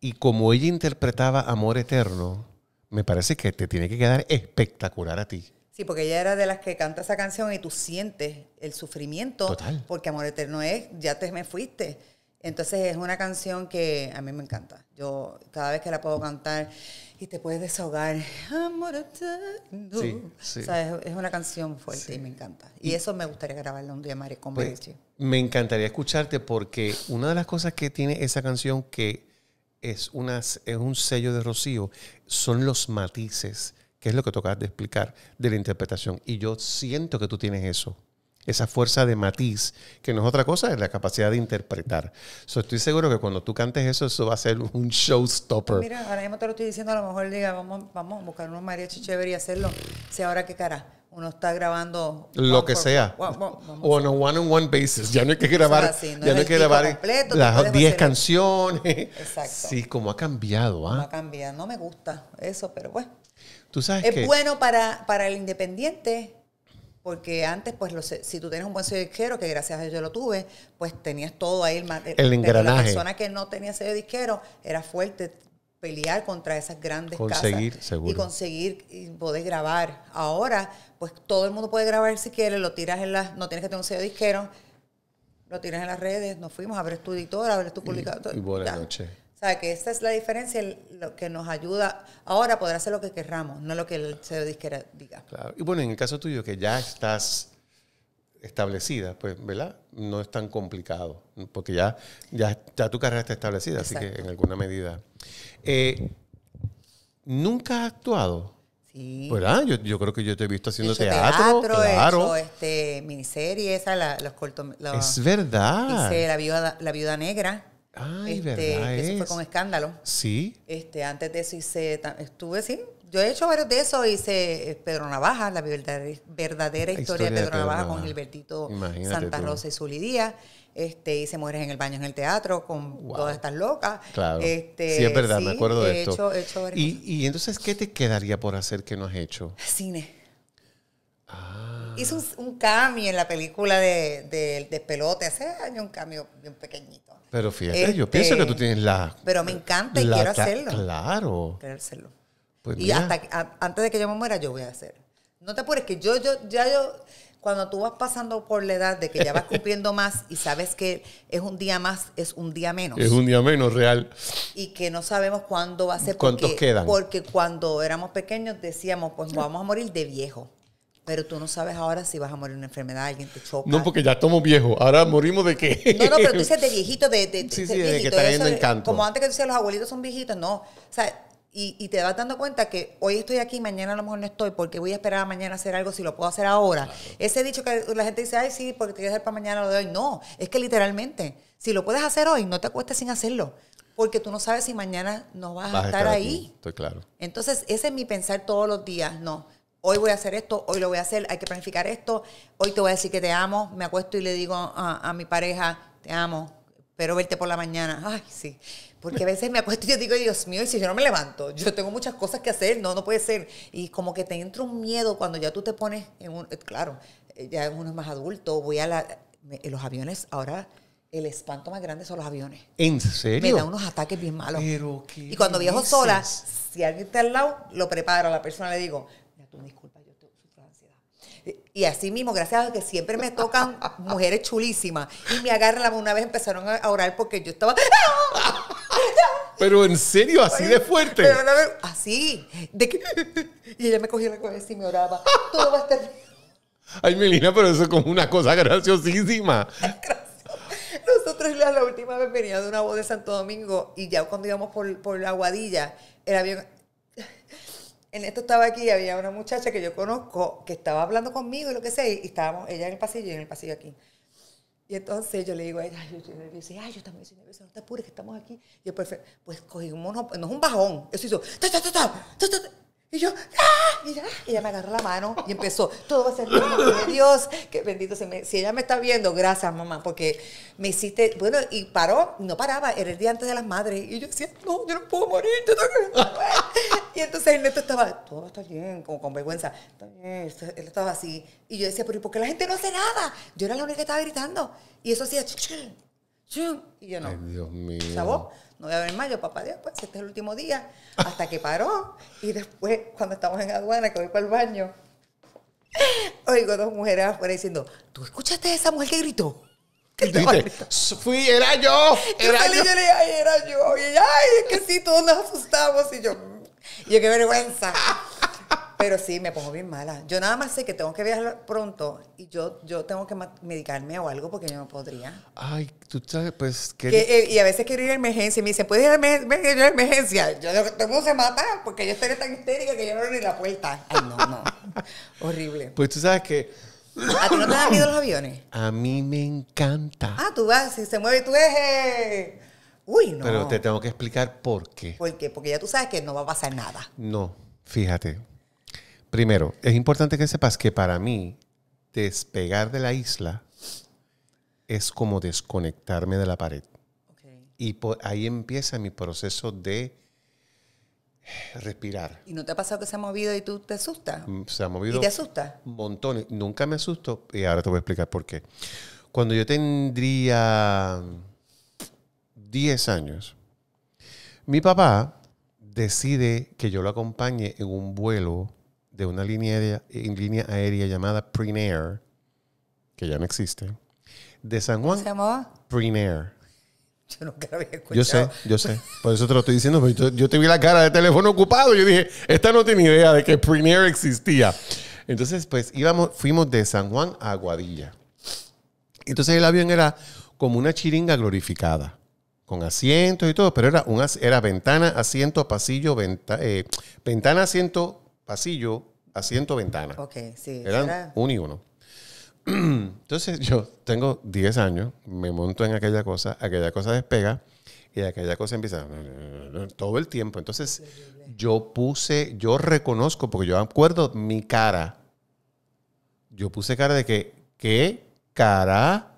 Y como ella interpretaba Amor Eterno, me parece que te tiene que quedar espectacular a ti. Sí, porque ella era de las que canta esa canción y tú sientes el sufrimiento. Porque Amor Eterno es, ya te me fuiste. Entonces es una canción que a mí me encanta. Yo cada vez que la puedo cantar y te puedes desahogar. Amor eterno. Sí, sí. O sea, es, una canción fuerte y me encanta. Y, eso me gustaría grabarla un día, Mari, pues, Me encantaría escucharte porque una de las cosas que tiene esa canción que es, una, es un sello de Rocío son los matices Qué es lo que tú acabas de explicar de la interpretación. Y yo siento que tú tienes eso, esa fuerza de matiz, que no es otra cosa, es la capacidad de interpretar. estoy seguro que cuando tú cantes eso, eso va a ser un showstopper. Mira, ahora mismo te lo estoy diciendo, a lo mejor diga, vamos, vamos a buscar unos mariachi chévere y hacerlo. Si ahora qué cara uno está grabando lo que sea o en one on one basis ya no hay que grabar ya no hay que grabar las 10 canciones exacto sí como ha cambiado no ¿ah? ha cambiado no me gusta eso pero bueno es bueno para, para el independiente, porque antes, pues, los, si tú tienes un buen sello disquero, que gracias a Dios yo lo tuve, pues tenías todo ahí. El, el engranaje. La persona que no tenía sello disquero era fuerte pelear contra esas grandes conseguir, Seguro. Y conseguir y poder grabar. Ahora, pues todo el mundo puede grabar si quiere, lo tiras en las, no tienes que tener un sello disquero, lo tiras en las redes, nos fuimos abres tu editora, abres tu publicador. Y, y buenas noches o sea, que esta es la diferencia, lo que nos ayuda ahora a poder hacer lo que querramos, no lo que el CEO diga. Y bueno, en el caso tuyo, que ya estás establecida, pues, ¿verdad? No es tan complicado, porque ya, ya, ya tu carrera está establecida, así que en alguna medida. Eh, ¿Nunca has actuado? Sí. ¿Verdad? Yo, yo, creo que yo te he visto haciendo teatro, teatro. claro. Este, miniseries, los cortos. es verdad. Hice la viuda, la viuda negra. Ay, este, verdad. Eso fue con escándalo. Sí. Este, antes de eso hice, estuve, sí. Yo he hecho varios de eso hice eh, Pedro Navaja, la verdadera, historia, de Pedro, Navaja, con Gilbertito Santa Rosa y Zulidía. Este, hice Mujeres en el Baño en el Teatro con todas estas locas. Claro. Este, sí, es verdad, me acuerdo de esto. Hecho, he y, y entonces, ¿qué te quedaría por hacer que no has hecho? Cine. Ah. Hice un, un, cambio en la película de, de, Pelote hace años, un cambio bien pequeñito. Pero fíjate, yo pienso que tú este, tienes la. Pero me encanta y quiero hacerlo. Claro. Quiero pues y hasta antes de que yo me muera, yo voy a hacer. No te apures, que yo, yo, ya yo, cuando tú vas pasando por la edad de que ya vas cumpliendo más y sabes que es un día más, es un día menos. Es un día menos real. Y que no sabemos cuándo va a ser. ¿Cuántos porque, quedan? Porque cuando éramos pequeños decíamos, pues vamos a morir de viejo pero tú no sabes ahora si vas a morir de una enfermedad, alguien te choca. No, porque ya estamos viejos. Ahora morimos de qué. No, no, pero tú dices de viejito, de, de, viejito. De que está yendo Como antes que tú decías, los abuelitos son viejitos, no. O sea, y, te vas dando cuenta que hoy estoy aquí, mañana a lo mejor no estoy, porque voy a esperar a mañana hacer algo si lo puedo hacer ahora. Ese dicho que la gente dice, ay, sí, porque te a hacer para mañana lo de hoy. No, es que literalmente, si lo puedes hacer hoy, no te acuestes sin hacerlo porque tú no sabes si mañana no vas, a estar, ahí. Estoy claro. Entonces, ese es mi pensar todos los días. No, hoy voy a hacer esto, hoy lo voy a hacer, hay que planificar esto, hoy te voy a decir que te amo, me acuesto y le digo a, mi pareja, te amo, espero verte por la mañana. Ay, sí. Porque a veces me acuesto y yo digo, Dios mío, y si yo no me levanto, yo tengo muchas cosas que hacer, no, no puede ser. Y como que te entra un miedo cuando ya tú te pones, en un, eh, claro, eh, ya uno más adulto, voy a la, eh, los aviones ahora el espanto más grande son los aviones. ¿En serio? Me da unos ataques bien malos. ¿Pero qué y cuando viajo sola, si alguien está al lado, lo preparo, a la persona le digo, tú disculpa, yo tengo ansiedad. Y así mismo, gracias a que siempre me tocan mujeres chulísimas y me agarran una vez empezaron a orar porque yo estaba... ¡Ah! Pero en serio, así de fuerte. así. De que, y ella me cogía la cabeza y me oraba. Todo va a estar bien. Ay, Melina, pero eso es como una cosa graciosísima. Nosotros la, última vez venía de una voz de Santo Domingo y ya cuando íbamos por, por la Aguadilla, el avión en esto estaba aquí había una muchacha que yo conozco que estaba hablando conmigo y lo que sea, y estábamos ella en el pasillo y en el pasillo aquí. Y entonces yo le digo a ella, yo estoy ay, yo también estoy nerviosa, no te apures que estamos aquí. Y yo, perfecto, pues cogimos, no es un bajón, eso hizo, ta, ta, ta, ta, ta, ta, y yo, ¡ah! Y, ya, ella me agarró la mano y empezó, todo va a ser bien, Dios, que bendito se me... Si ella me está viendo, gracias mamá, porque me hiciste... Bueno, y paró, no paraba, era el día antes de las madres. Y yo decía, no, yo no puedo morir, yo tengo que... y entonces Ernesto estaba, todo está bien, como con vergüenza. Está bien, él estaba así. Y yo decía, pero ¿y por qué la gente no hace nada? Yo era la única que estaba gritando. Y eso hacía... Chum, chum. Y yo no. Dios mío no voy a ver más, yo papá Dios, pues este es el último día, hasta que paró y después cuando estamos en aduana, que voy para el baño, oigo dos mujeres afuera diciendo, ¿tú escuchaste a esa mujer que gritó? fui, era yo, era yo. yo. le dije, ay, era yo. Y ay, es que sí, todos nos asustamos. Y yo, mm". yo qué vergüenza. Pero sí, me pongo bien mala. Yo nada más sé que tengo que viajar pronto y yo, yo tengo que medicarme o algo porque yo no podría. Ay, tú sabes, pues... Que... Eh, y a veces quiero ir a emergencia y me dicen, ¿puedes ir a emergencia? Yo emergencia? Yo tengo se mata? porque yo estoy tan histérica que yo no ni la puerta. Ay, no, no. Horrible. Pues tú sabes que... ¿A ti no te dan miedo los aviones? A mí me encanta. Ah, tú vas, si se mueve tu eje. Eh. Uy, no. Pero te tengo que explicar por qué. ¿Por qué? Porque ya tú sabes que no va a pasar nada. No, fíjate primero, es importante que sepas que para mí despegar de la isla es como desconectarme de la pared. Y ahí empieza mi proceso de respirar. ¿Y no te ha pasado que se ha movido y tú te asustas? Mm, se ha movido. ¿Y te asusta? Montones. Nunca me asusto y ahora te voy a explicar por qué. Cuando yo tendría 10 años, mi papá decide que yo lo acompañe en un vuelo de una línea aérea, línea aérea llamada Prinair, que ya no existe, de San Juan. ¿Cómo se llamaba? Yo nunca lo había escuchado. Yo sé, yo sé. Por eso te lo estoy diciendo. pero yo, te vi la cara de teléfono ocupado. Yo dije, esta no tiene idea de que Premier existía. Entonces, pues íbamos, fuimos de San Juan a Guadilla. Entonces el avión era como una chiringa glorificada, con asientos y todo, pero era, era ventana, asiento, pasillo, eh, ventana, asiento, pasillo, asiento, ventana. Ok, sí. Eran era... uno y uno. Entonces yo tengo 10 años, me monto en aquella cosa, aquella cosa despega y aquella cosa empieza todo el tiempo. Entonces yo puse, yo reconozco, porque yo acuerdo mi cara. Yo puse cara de que, ¿qué cara?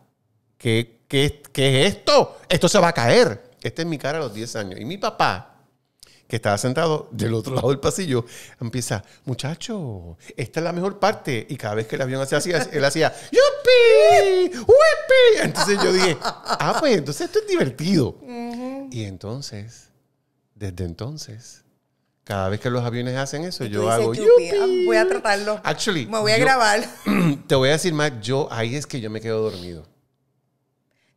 ¿Qué, qué, qué es esto? Esto se va a caer. Esta es mi cara a los 10 años. Y mi papá, que estaba sentado del otro lado del pasillo, empieza, muchacho, esta es la mejor parte. Y cada vez que el avión hacía así, él hacía, ¡Yupi! ¡Wipi! Entonces yo dije, ah, pues entonces esto es divertido. Y entonces, desde entonces, cada vez que los aviones hacen eso, yo hago, ah, ¡Yupi! Voy a tratarlo. Actually, me voy a grabar. Te voy a decir, más, yo ahí es que yo me quedo dormido.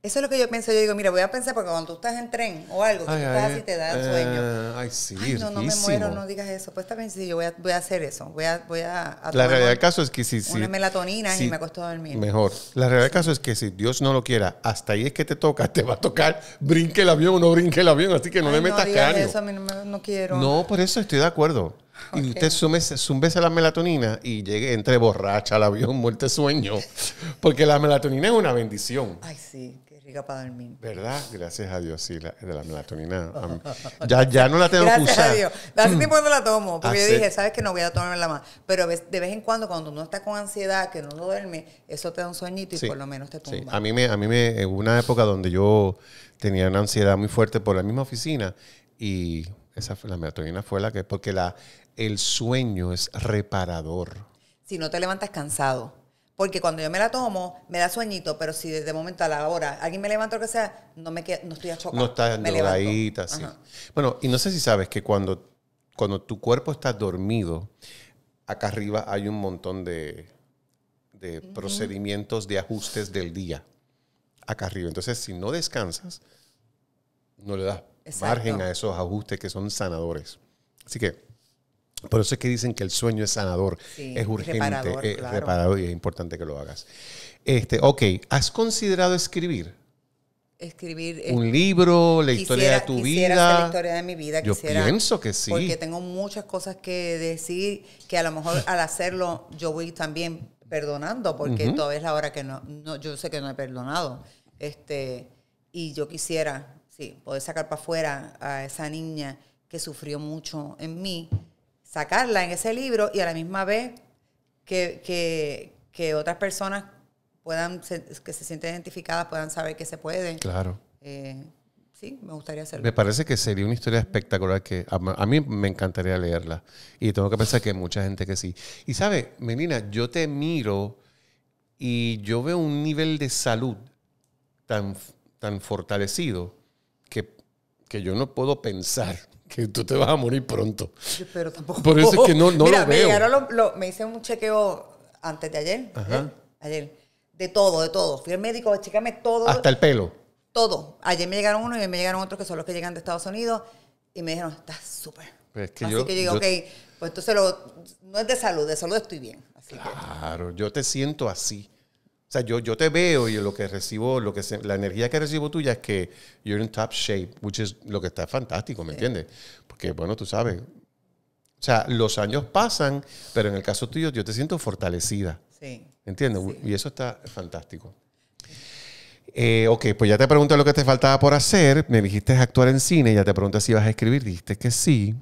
Eso es lo que yo pienso. Yo digo, mira, voy a pensar porque cuando tú estás en tren o algo, tú estás así te da el eh, sueño. Ay, sí, ay, no, no me muero, no digas eso. Pues también sí, yo voy a, voy a hacer eso. Voy a, voy a, La realidad del caso es que si... Una melatonina y me acostó a dormir. Mejor. La realidad del caso es que si Dios no lo quiera, hasta ahí es que te toca, te va a tocar, brinque el avión o no brinque el avión, así que no le metas no eso, a mí no, me, quiero. No, por eso estoy de acuerdo. Y usted zumbese, a la melatonina y llegue entre borracha al avión, muerte sueño. Porque la melatonina es una bendición. Ay, sí para dormir. ¿Verdad? Gracias a Dios, sí, de la melatonina. ya, no la tengo que usar. Gracias a Dios. Mm. no la tomo, porque yo ah, dije, sabes que no voy a tomarla más. Pero de vez en cuando, cuando uno está con ansiedad, que no duerme, eso te da un sueñito y por lo menos te tumba. A mí me, a mí me, eh, hubo una época donde yo tenía una ansiedad muy fuerte por la misma oficina y esa la melatonina fue la que, porque la, el sueño es reparador. Si no te levantas cansado. Porque cuando yo me la tomo, me da sueñito, pero si desde momento a la hora alguien me levanta o lo que sea, no, me no estoy a No estás Bueno, y no sé si sabes que cuando, cuando tu cuerpo está dormido, acá arriba hay un montón de, procedimientos de ajustes del día. Acá arriba. Entonces, si no descansas, no le das margen a esos ajustes que son sanadores. Así que por eso es que dicen que el sueño es sanador, es urgente, es reparador y es importante que lo hagas. Este, ok, ¿has considerado escribir? Escribir eh, un libro, la historia de tu vida. la historia de mi vida. Yo pienso que sí. Porque tengo muchas cosas que decir que a lo mejor al hacerlo yo voy también perdonando, porque todavía es la hora que no, no, yo sé que no he perdonado. Este, y yo quisiera, sí, poder sacar para afuera a esa niña que sufrió mucho en mí sacarla en ese libro y a la misma vez que, que, otras personas puedan, que se sienten identificadas, puedan saber que se puede. Claro. Eh, sí, me gustaría hacerlo. Me parece que sería una historia espectacular que a, mí me encantaría leerla. Y tengo que pensar que hay mucha gente que sí. Y sabe, Melina, yo te miro y yo veo un nivel de salud tan, tan fortalecido que, que yo no puedo pensar que tú te vas a morir pronto. Pero tampoco. Por eso es que no, no lo veo. Mira, lo, me hice un chequeo antes de ayer. ¿eh? Ajá. Ayer. De todo, de todo. Fui al médico checame todo. Hasta el pelo. Todo. Ayer me llegaron uno y me llegaron otros que son los que llegan de Estados Unidos y me dijeron, estás súper. Pues es que Así yo, que yo digo, ok, pues entonces lo, no es de salud, de salud estoy bien. claro, yo te siento así sea, yo, yo te veo y lo que recibo, lo que la energía que recibo tuya es que you're in top shape, which is lo que está fantástico, ¿me entiendes? Porque, bueno, tú sabes, o sea, los años pasan, pero en el caso tuyo yo te siento fortalecida. Sí. ¿Entiendes? Y eso está fantástico. Eh, ok, pues ya te pregunté lo que te faltaba por hacer. Me dijiste actuar en cine, ya te pregunté si ibas a escribir, dijiste que sí.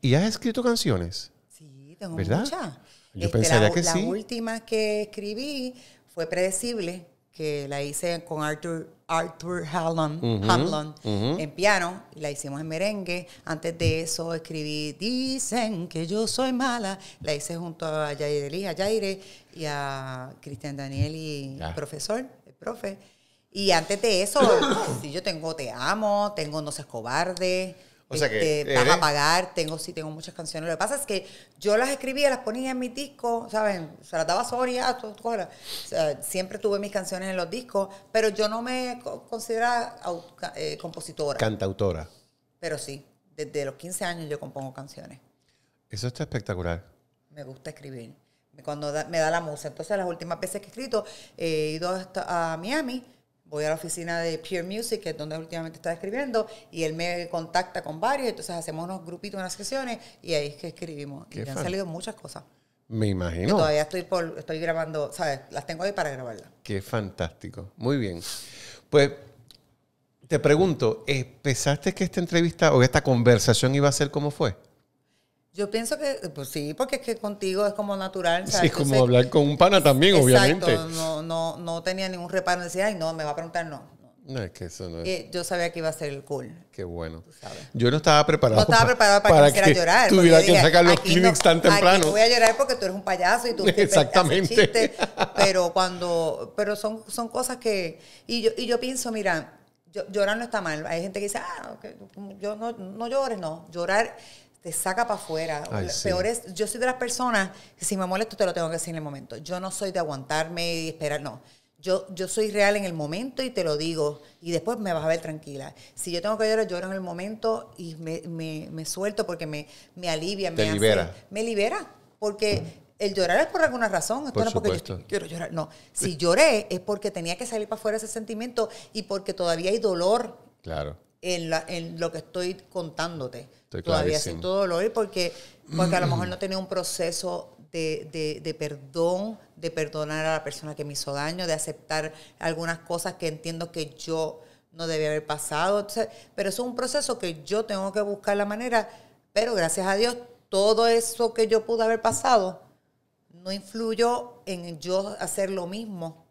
¿Y has escrito canciones? Sí, tengo ¿verdad? muchas. Yo este, pensaría que sí. Las últimas que escribí fue predecible, que la hice con Arthur, Arthur Hamlon, en piano, la hicimos en merengue. Antes de eso escribí Dicen que yo soy mala, la hice junto a Yair Elija, Yaire y a Cristian Daniel y el profesor, el profe. Y antes de eso, si yo tengo Te Amo, tengo No Seas Cobarde, o sea que este, vas a pagar, tengo, sí, tengo muchas canciones. Lo que pasa es que yo las escribía, las ponía en mis discos, ¿saben? Se las daba Soria, ah, siempre tuve mis canciones en los discos, pero yo no me consideraba eh, compositora. Cantautora. Pero sí, desde los 15 años yo compongo canciones. Eso está espectacular. Me gusta escribir. Cuando me da la musa. Entonces, las últimas veces que he escrito, he ido hasta a Miami voy a la oficina de Pure Music, que es donde últimamente estaba escribiendo, y él me contacta con varios, entonces hacemos unos grupitos, unas sesiones, y ahí es que escribimos. y me han salido muchas cosas. Me imagino. Y todavía estoy, por, estoy grabando, ¿sabes? Las tengo ahí para grabarlas. Qué fantástico. Muy bien. Pues te pregunto, ¿pesaste que esta entrevista o esta conversación iba a ser como fue? Yo pienso que, eh, pues sí, porque es que contigo es como natural. Sí, es como hablar con un pana también, obviamente. No, no, no tenía ningún reparo en decir, ay, no, me va a preguntar, no. No, es que eso no es. Eh, yo sabía que iba a ser el cool. Qué bueno. Yo no estaba preparada No estaba preparado para, que, que llorar. Tuviera que sacar los clinics tan temprano. voy a llorar porque tú eres un payaso y tú Exactamente. pero cuando. Pero son, son cosas que. Y yo, y yo pienso, mira, llorar no está mal. Hay gente que dice, ah, yo no, no llores, no. Llorar te saca para afuera. yo soy de las personas que si me molesto te lo tengo que decir en el momento. Yo no soy de aguantarme y esperar, no. Yo, yo soy real en el momento y te lo digo. Y después me vas a ver tranquila. Si yo tengo que llorar, lloro en el momento y me, suelto porque me, me alivia, me libera. Me libera. Porque el llorar es por alguna razón. Esto no porque quiero llorar. No. Si lloré es porque tenía que salir para afuera ese sentimiento y porque todavía hay dolor. Claro en, lo que estoy contándote. Todavía siento dolor porque, porque a lo mejor no tenía un proceso de, perdón, de perdonar a la persona que me hizo daño, de aceptar algunas cosas que entiendo que yo no debía haber pasado. pero es un proceso que yo tengo que buscar la manera, pero gracias a Dios, todo eso que yo pude haber pasado no influyó en yo hacer lo mismo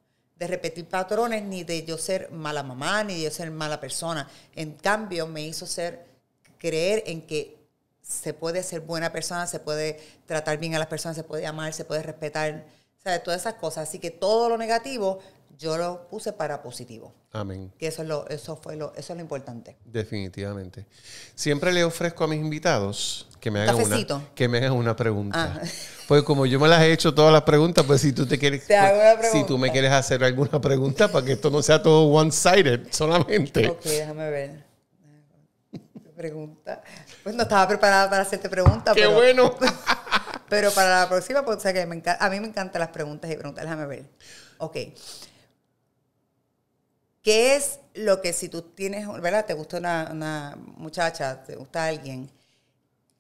de repetir patrones, ni de yo ser mala mamá, ni de yo ser mala persona. En cambio, me hizo ser, creer en que se puede ser buena persona, se puede tratar bien a las personas, se puede amar, se puede respetar, o sea, todas esas cosas. Así que todo lo negativo yo lo puse para positivo. Amén. Que eso es lo, eso fue lo, eso es lo importante. Definitivamente. Siempre le ofrezco a mis invitados que me hagan, una, que me hagan una pregunta. Ah. Pues como yo me las he hecho todas las preguntas, pues si tú te quieres, pues, si tú me quieres hacer alguna pregunta para que esto no sea todo one-sided solamente. Ok, déjame ver. Pregunta. Pues no estaba preparada para hacerte pregunta. ¡Qué bueno! pero para la próxima, pues a mí me encantan las preguntas y preguntas. Déjame ver. Ok. ¿Qué es lo que si tú tienes, ¿verdad? Te gusta una, muchacha, te gusta alguien,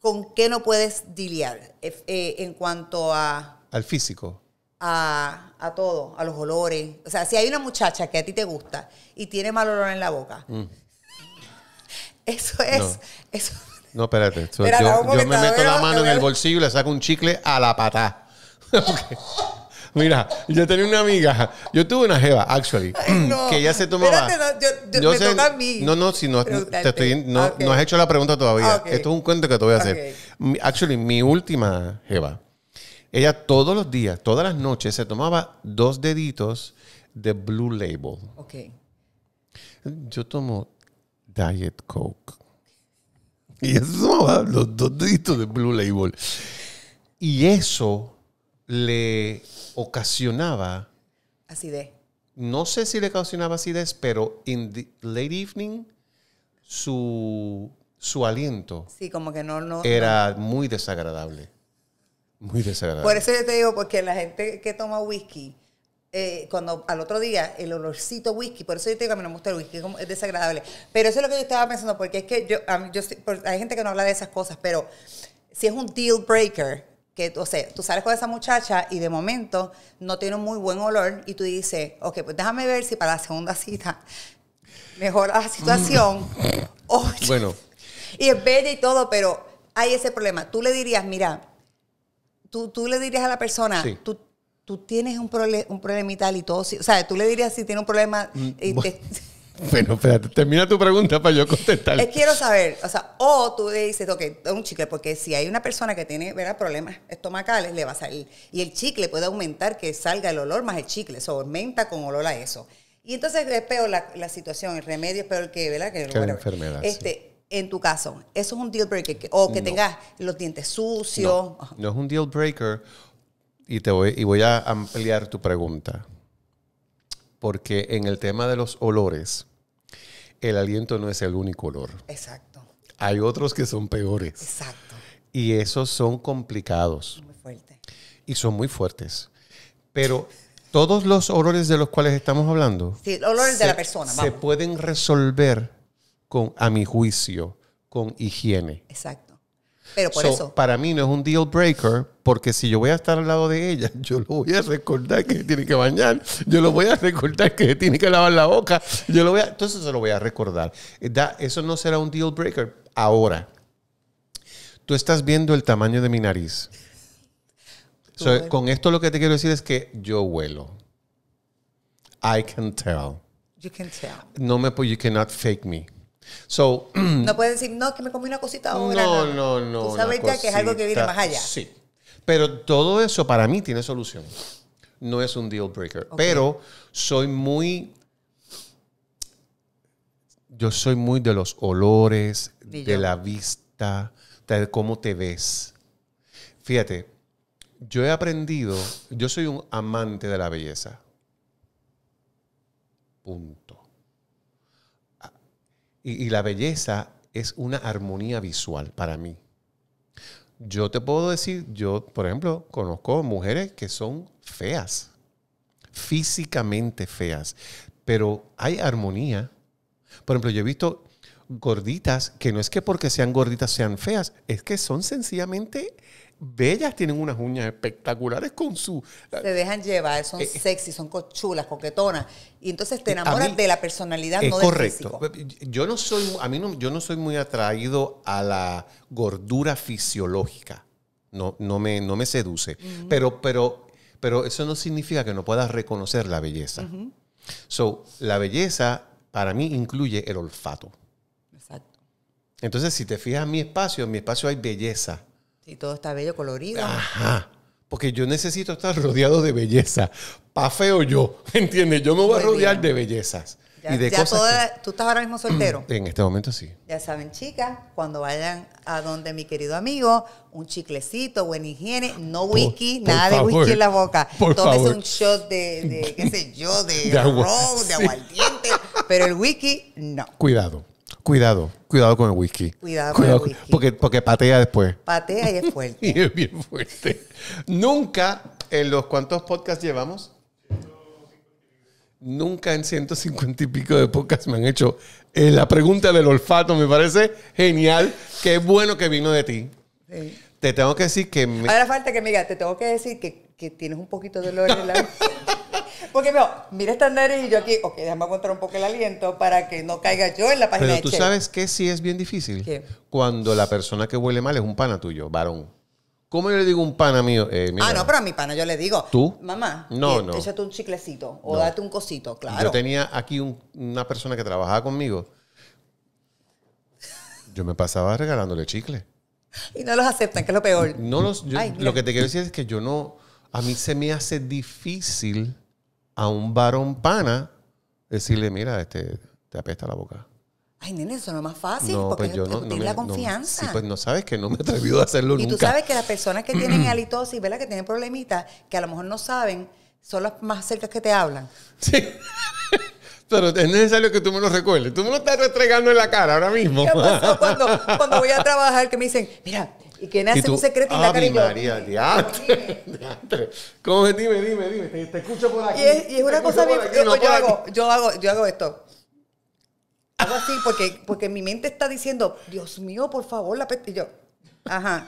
¿con qué no puedes diliar eh, en cuanto a... Al físico. A, a, todo, a los olores. O sea, si hay una muchacha que a ti te gusta y tiene mal olor en la boca, mm. eso es... No. espérate. yo, me meto la mano en el bolsillo y le saco un chicle a la pata. Mira, yo tenía una amiga, yo tuve una jeva, actually, que ella se tomaba. Espérate, no, yo, me a mí. No, no, si no, te estoy, no, ah, no, has hecho la pregunta todavía. Ah, Esto es un cuento que te voy a hacer. Actually, mi última jeva, ella todos los días, todas las noches, se tomaba dos deditos de Blue Label. Ok. Yo tomo Diet Coke. Y eso tomaba los dos deditos de Blue Label. Y eso le ocasionaba... Acidez. No sé si le ocasionaba acidez, pero in late evening su, su aliento... Sí, como que no... no era muy desagradable. Muy desagradable. Por eso yo te digo, porque la gente que toma whisky... Eh, cuando al otro día el olorcito whisky, por eso yo te digo a mí no me gusta el whisky, es desagradable. Pero eso es lo que yo estaba pensando, porque es que yo, yo hay gente que no habla de esas cosas, pero si es un deal breaker, que, o sea, tú sales con esa muchacha y de momento no tiene un muy buen olor y tú dices, ok, pues déjame ver si para la segunda cita mejora la situación. bueno. Y es bella y todo, pero hay ese problema. Tú le dirías, mira, tú, tú le dirías a la persona, tú, tú, tienes un, problema un problema y todo. O sea, tú le dirías si tiene un problema. Mm, bueno, espérate, termina tu pregunta para yo contestar. quiero saber, o sea, o tú dices, ok, un chicle, porque si hay una persona que tiene ¿verdad? problemas estomacales, le va a salir. Y el chicle puede aumentar que salga el olor más el chicle, se aumenta con olor a eso. Y entonces es peor la, situación, el remedio es peor que, ¿verdad? Que, que enfermedad. Este, En tu caso, ¿eso es un deal breaker? o que tengas los dientes sucios. No, no es un deal breaker. Y, te voy, y voy a ampliar tu pregunta porque en el tema de los olores, el aliento no es el único olor. Exacto. Hay otros que son peores. Exacto. Y esos son complicados. Muy fuerte. Y son muy fuertes. Pero todos los olores de los cuales estamos hablando. Sí, olores de la persona. Se pueden resolver con, a mi juicio, con higiene. Exacto. Pero Para mí no es un deal breaker, porque si yo voy a estar al lado de ella, yo lo voy a recordar que tiene que bañar, yo lo voy a recordar que se tiene que lavar la boca, yo lo voy a, entonces se lo voy a recordar. Eh, eso no será un deal breaker ahora. Tú estás viendo el tamaño de mi nariz. con esto lo que te quiero decir es que yo huelo. I can tell. You can tell. No me you cannot fake me no pueden decir, no, que me comí una cosita ahora. No, no, no. Tú sabes que es algo que viene más allá. Sí. Pero todo eso para mí tiene solución. No es un deal breaker. Pero soy muy. Yo soy muy de los olores, de la vista, de cómo te ves. Fíjate, yo he aprendido, yo soy un amante de la belleza. Punto. Y, la belleza es una armonía visual para mí. Yo te puedo decir, yo, por ejemplo, conozco mujeres que son feas, físicamente feas, pero hay armonía. Por ejemplo, yo he visto gorditas que no es que porque sean gorditas sean feas, es que son sencillamente bellas, tienen unas uñas espectaculares con su... Se dejan llevar, son eh, eh. sexy, son cochulas coquetonas. Y entonces te eh, enamoras de la personalidad, es no correcto. Yo no soy, a mí no, yo no soy muy atraído a la gordura fisiológica. No, no, me, no me seduce. pero, pero, pero eso no significa que no puedas reconocer la belleza. So, la belleza para mí incluye el olfato. Exacto. Entonces, si te fijas en mi espacio, en mi espacio hay belleza y todo está bello, colorido. Ajá. Porque yo necesito estar rodeado de belleza. Pa' feo yo, ¿entiendes? Yo me voy a rodear de bellezas. y de ¿Tú estás ahora mismo soltero? En este momento sí. Ya saben, chicas, cuando vayan a donde mi querido amigo, un chiclecito, buena higiene, no whisky, nada de whisky en la boca. Por Tómese un shot de, qué sé yo, de, de agua. de aguardiente, pero el whisky, no. Cuidado. Cuidado, cuidado con el whisky. Cuidado, Porque, porque patea después. Patea y es fuerte. y es bien fuerte. Nunca en los cuantos podcasts llevamos. Nunca en 150 y pico de podcasts me han hecho eh, la pregunta del olfato. Me parece genial. Qué bueno que vino de ti. Te tengo que decir que. Me... Ahora falta que me diga te tengo que decir que, que tienes un poquito de dolor en la. Porque veo, mira este nariz y yo aquí, ok, déjame aguantar un poco el aliento para que no caiga yo en la página Pero tú sabes que sí es bien difícil. Cuando la persona que huele mal es un pana tuyo, varón. ¿Cómo yo le digo un pana mío? Eh, Ah, no, pero a mi pana yo le digo. ¿Tú? Mamá, No, eh, no. échate un chiclecito o date un cosito, claro. Yo tenía aquí una persona que trabajaba conmigo. Yo me pasaba regalándole chicle. Y no los aceptan, que es lo peor. No los, lo que te quiero decir es que yo no. A mí se me hace difícil a un varón pana decirle, mira, este, te apesta la boca. Ay, nene, eso no es más fácil, porque pues la confianza. No, pues no sabes que no me he atrevido a hacerlo nunca. Y tú sabes que las personas que tienen halitosis, ¿verdad? Que tienen problemitas, que a lo mejor no saben, son las más cercas que te hablan. Sí. Pero es necesario que tú me lo recuerdes. Tú me lo estás restregando en la cara ahora mismo. cuando, cuando voy a trabajar que me dicen, mira, y que nace un secreto y la cara y yo, María, ¿Cómo es? Dime, dime, dime. Te, escucho por aquí. Y es, una cosa bien. yo, hago, yo, hago, yo hago esto. Hago así porque, porque mi mente está diciendo, Dios mío, por favor, la peste. Y yo, ajá.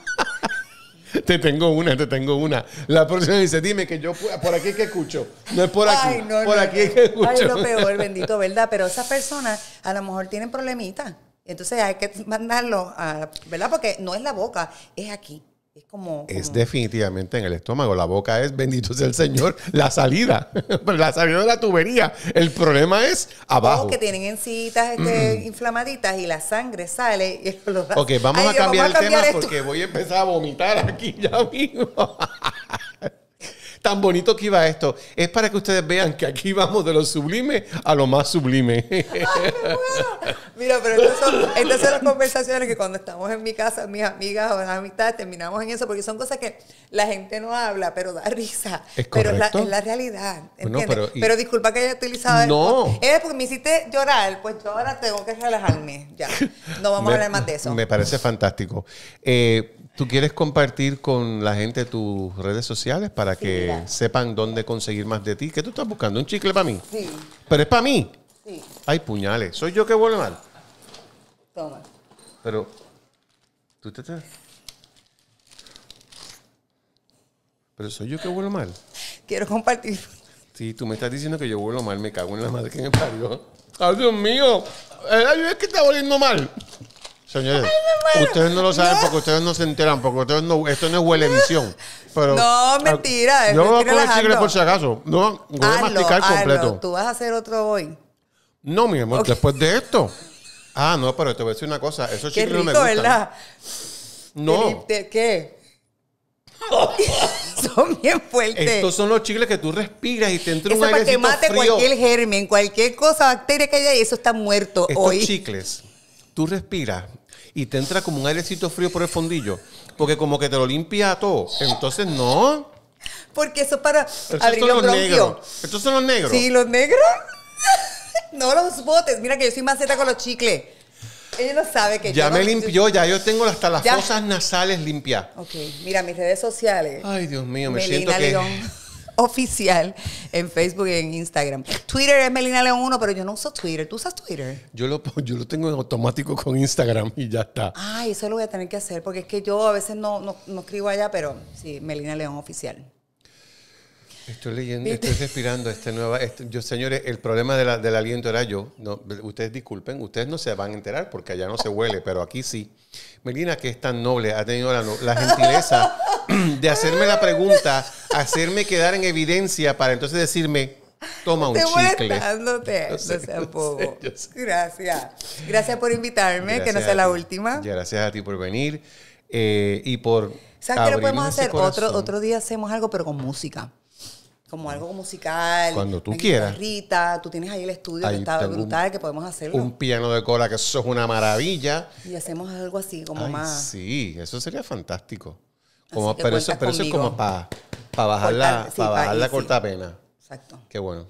Te tengo una, te tengo una. La próxima dice, dime que yo por aquí que escucho. No es por aquí. Ay, no, por aquí que escucho. Ay, lo peor, bendito, ¿verdad? Pero esas personas a lo mejor tienen problemitas. Entonces hay que mandarlo a, ¿verdad? Porque no es la boca, es aquí. Es como, Es definitivamente en el estómago. La boca es, bendito sea el Señor, la salida. la salida de la tubería. El problema es abajo. que tienen encitas este, mm. inflamaditas y la sangre sale. Y ok, vamos, a, cambiar vamos el tema porque voy a empezar a vomitar aquí ya mismo tan bonito que iba esto. Es para que ustedes vean que aquí vamos de lo sublime a lo más sublime. Mira, pero estas son, las conversaciones que cuando estamos en mi casa, mis amigas o las amistades, terminamos en eso, porque son cosas que la gente no habla, pero da risa. Es pero es la, realidad. pero, disculpa que haya utilizado No. Es porque me hiciste llorar, pues yo ahora tengo que relajarme. Ya. No vamos a hablar más de eso. Me parece fantástico. Eh, ¿Tú quieres compartir con la gente tus redes sociales para que sepan dónde conseguir más de ti? ¿Qué tú estás buscando? ¿Un chicle para mí? Sí. ¿Pero es para mí? Sí. Ay, puñales. ¿Soy yo que vuelo mal? Toma. Pero, ¿tú te, ¿Pero soy yo que vuelo mal? Quiero compartir. Sí, tú me estás diciendo que yo vuelo mal, me cago en la madre que me parió. ¡Ay, ¡Ah, Dios mío! Eh, ¡Ay, es que está volviendo mal! ustedes no lo saben porque ustedes no se enteran, porque ustedes no, esto no es huelevisión. Pero, no, mentira. Ah, yo no voy a comer chicle por si acaso. No, voy a masticar completo. ¿Tú vas a hacer otro hoy? No, mi amor, después de esto. Ah, no, pero te voy a decir una cosa. Esos chicles no me gustan. ¿verdad? No. ¿Qué? ¿Qué? son bien fuertes. Estos son los chicles que tú respiras y te entra eso un para que mate cualquier germen, cualquier cosa, bacteria que haya, y eso está muerto hoy. Estos chicles, tú respiras y te entra como un airecito frío por el fondillo. Porque como que te lo limpia todo. Entonces, no. Porque eso para Estos abrir son los, negros. son los negros. Sí, los negros. no los botes. Mira que yo soy maceta con los chicles. Ella no sabe que ya me limpió, ya yo tengo hasta las fosas nasales limpias. Ok, mira mis redes sociales. Ay, Dios mío, me siento que oficial en Facebook y en Instagram. Twitter es Melina León 1, pero yo no uso Twitter. ¿Tú usas Twitter? Yo lo, yo lo tengo en automático con Instagram y ya está. Ay, eso lo voy a tener que hacer porque es que yo a veces no, escribo allá, pero sí, Melina León oficial. Estoy leyendo, estoy respirando este nueva. yo, señores, el problema la, del aliento era yo. No, ustedes disculpen, ustedes no se van a enterar porque allá no se huele, pero aquí sí. Melina, que es tan noble, ha tenido la, la gentileza de hacerme la pregunta hacerme quedar en evidencia para entonces decirme, toma un chicle. te, no, sé, no Gracias. Gracias por invitarme, que no sea la última. Gracias a ti por venir eh, y por. ¿Sabes qué lo podemos hacer? Otro, otro día hacemos algo, pero con música como algo musical. Cuando tú quieras. Rita, tú tienes ahí el estudio que está brutal, que podemos hacerlo. Un piano de cola, que eso es una maravilla. Y hacemos algo así, como más. Sí, eso sería fantástico. Como, pero eso, pero eso es como para para bajar la, corta pena. Exacto. Qué bueno.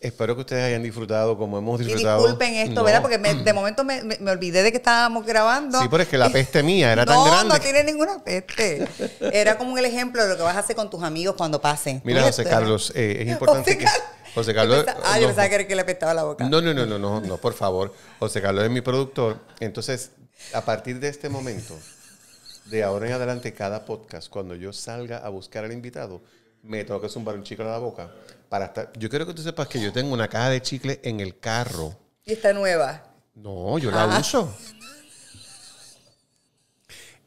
Espero que ustedes hayan disfrutado como hemos disfrutado. disculpen esto, ¿verdad? Porque de momento me, olvidé de que estábamos grabando. Sí, pero es que la peste mía era tan grande. No, no tiene ninguna peste. Era como el ejemplo de lo que vas a hacer con tus amigos cuando pasen. Mira, eh, José Carlos, es importante que... José Carlos... Ah, yo pensaba que era que le apestaba la boca. No, no, no, no, no, no, por favor. José Carlos es mi productor. Entonces, a partir de este momento de ahora en adelante, cada podcast, cuando yo salga a buscar al invitado, me tengo que zumbar un chicle a la boca. Para estar... Yo quiero que tú sepas que yo tengo una caja de chicle en el carro. ¿Y está nueva? No, yo la ah. uso.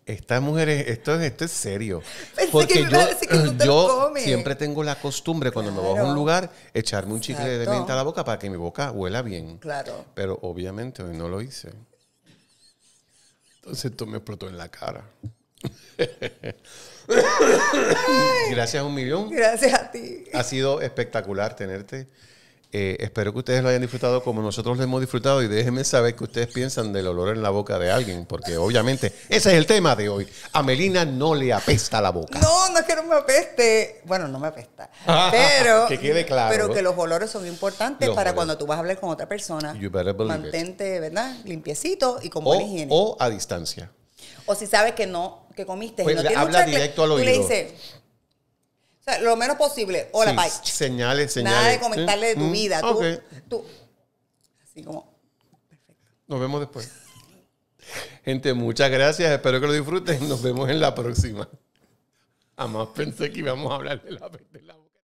Estas mujeres, esto, esto es serio. Pensé porque yo, que yo siempre tengo la costumbre cuando me voy a un lugar echarme un chicle de menta a la boca para que mi boca huela bien. Claro. Pero obviamente hoy no lo hice. Entonces esto me explotó en la cara. Gracias un millón. Gracias a ti. Ha sido espectacular tenerte. Eh, espero que ustedes lo hayan disfrutado como nosotros lo hemos disfrutado y déjenme saber qué ustedes piensan del olor en la boca de alguien, porque obviamente ese es el tema de hoy. A Melina no le apesta la boca. No, no es que no me apeste. Bueno, no me apesta. Ah, pero, que quede claro. Pero que los olores son importantes para cuando tú vas a hablar con otra persona. mantente, ¿verdad? Limpiecito y con buena higiene. O a distancia. O si sabes que no, que comiste. y pues no habla directo al le dices, lo menos posible. Hola, bye. Señales, señales. Nada de comentarle de tu mm, vida. Tú, tú- Así como. perfecto Nos vemos después. Gente, muchas gracias. Espero que lo disfruten. Nos vemos en la próxima. además pensé que íbamos a hablar de la, de la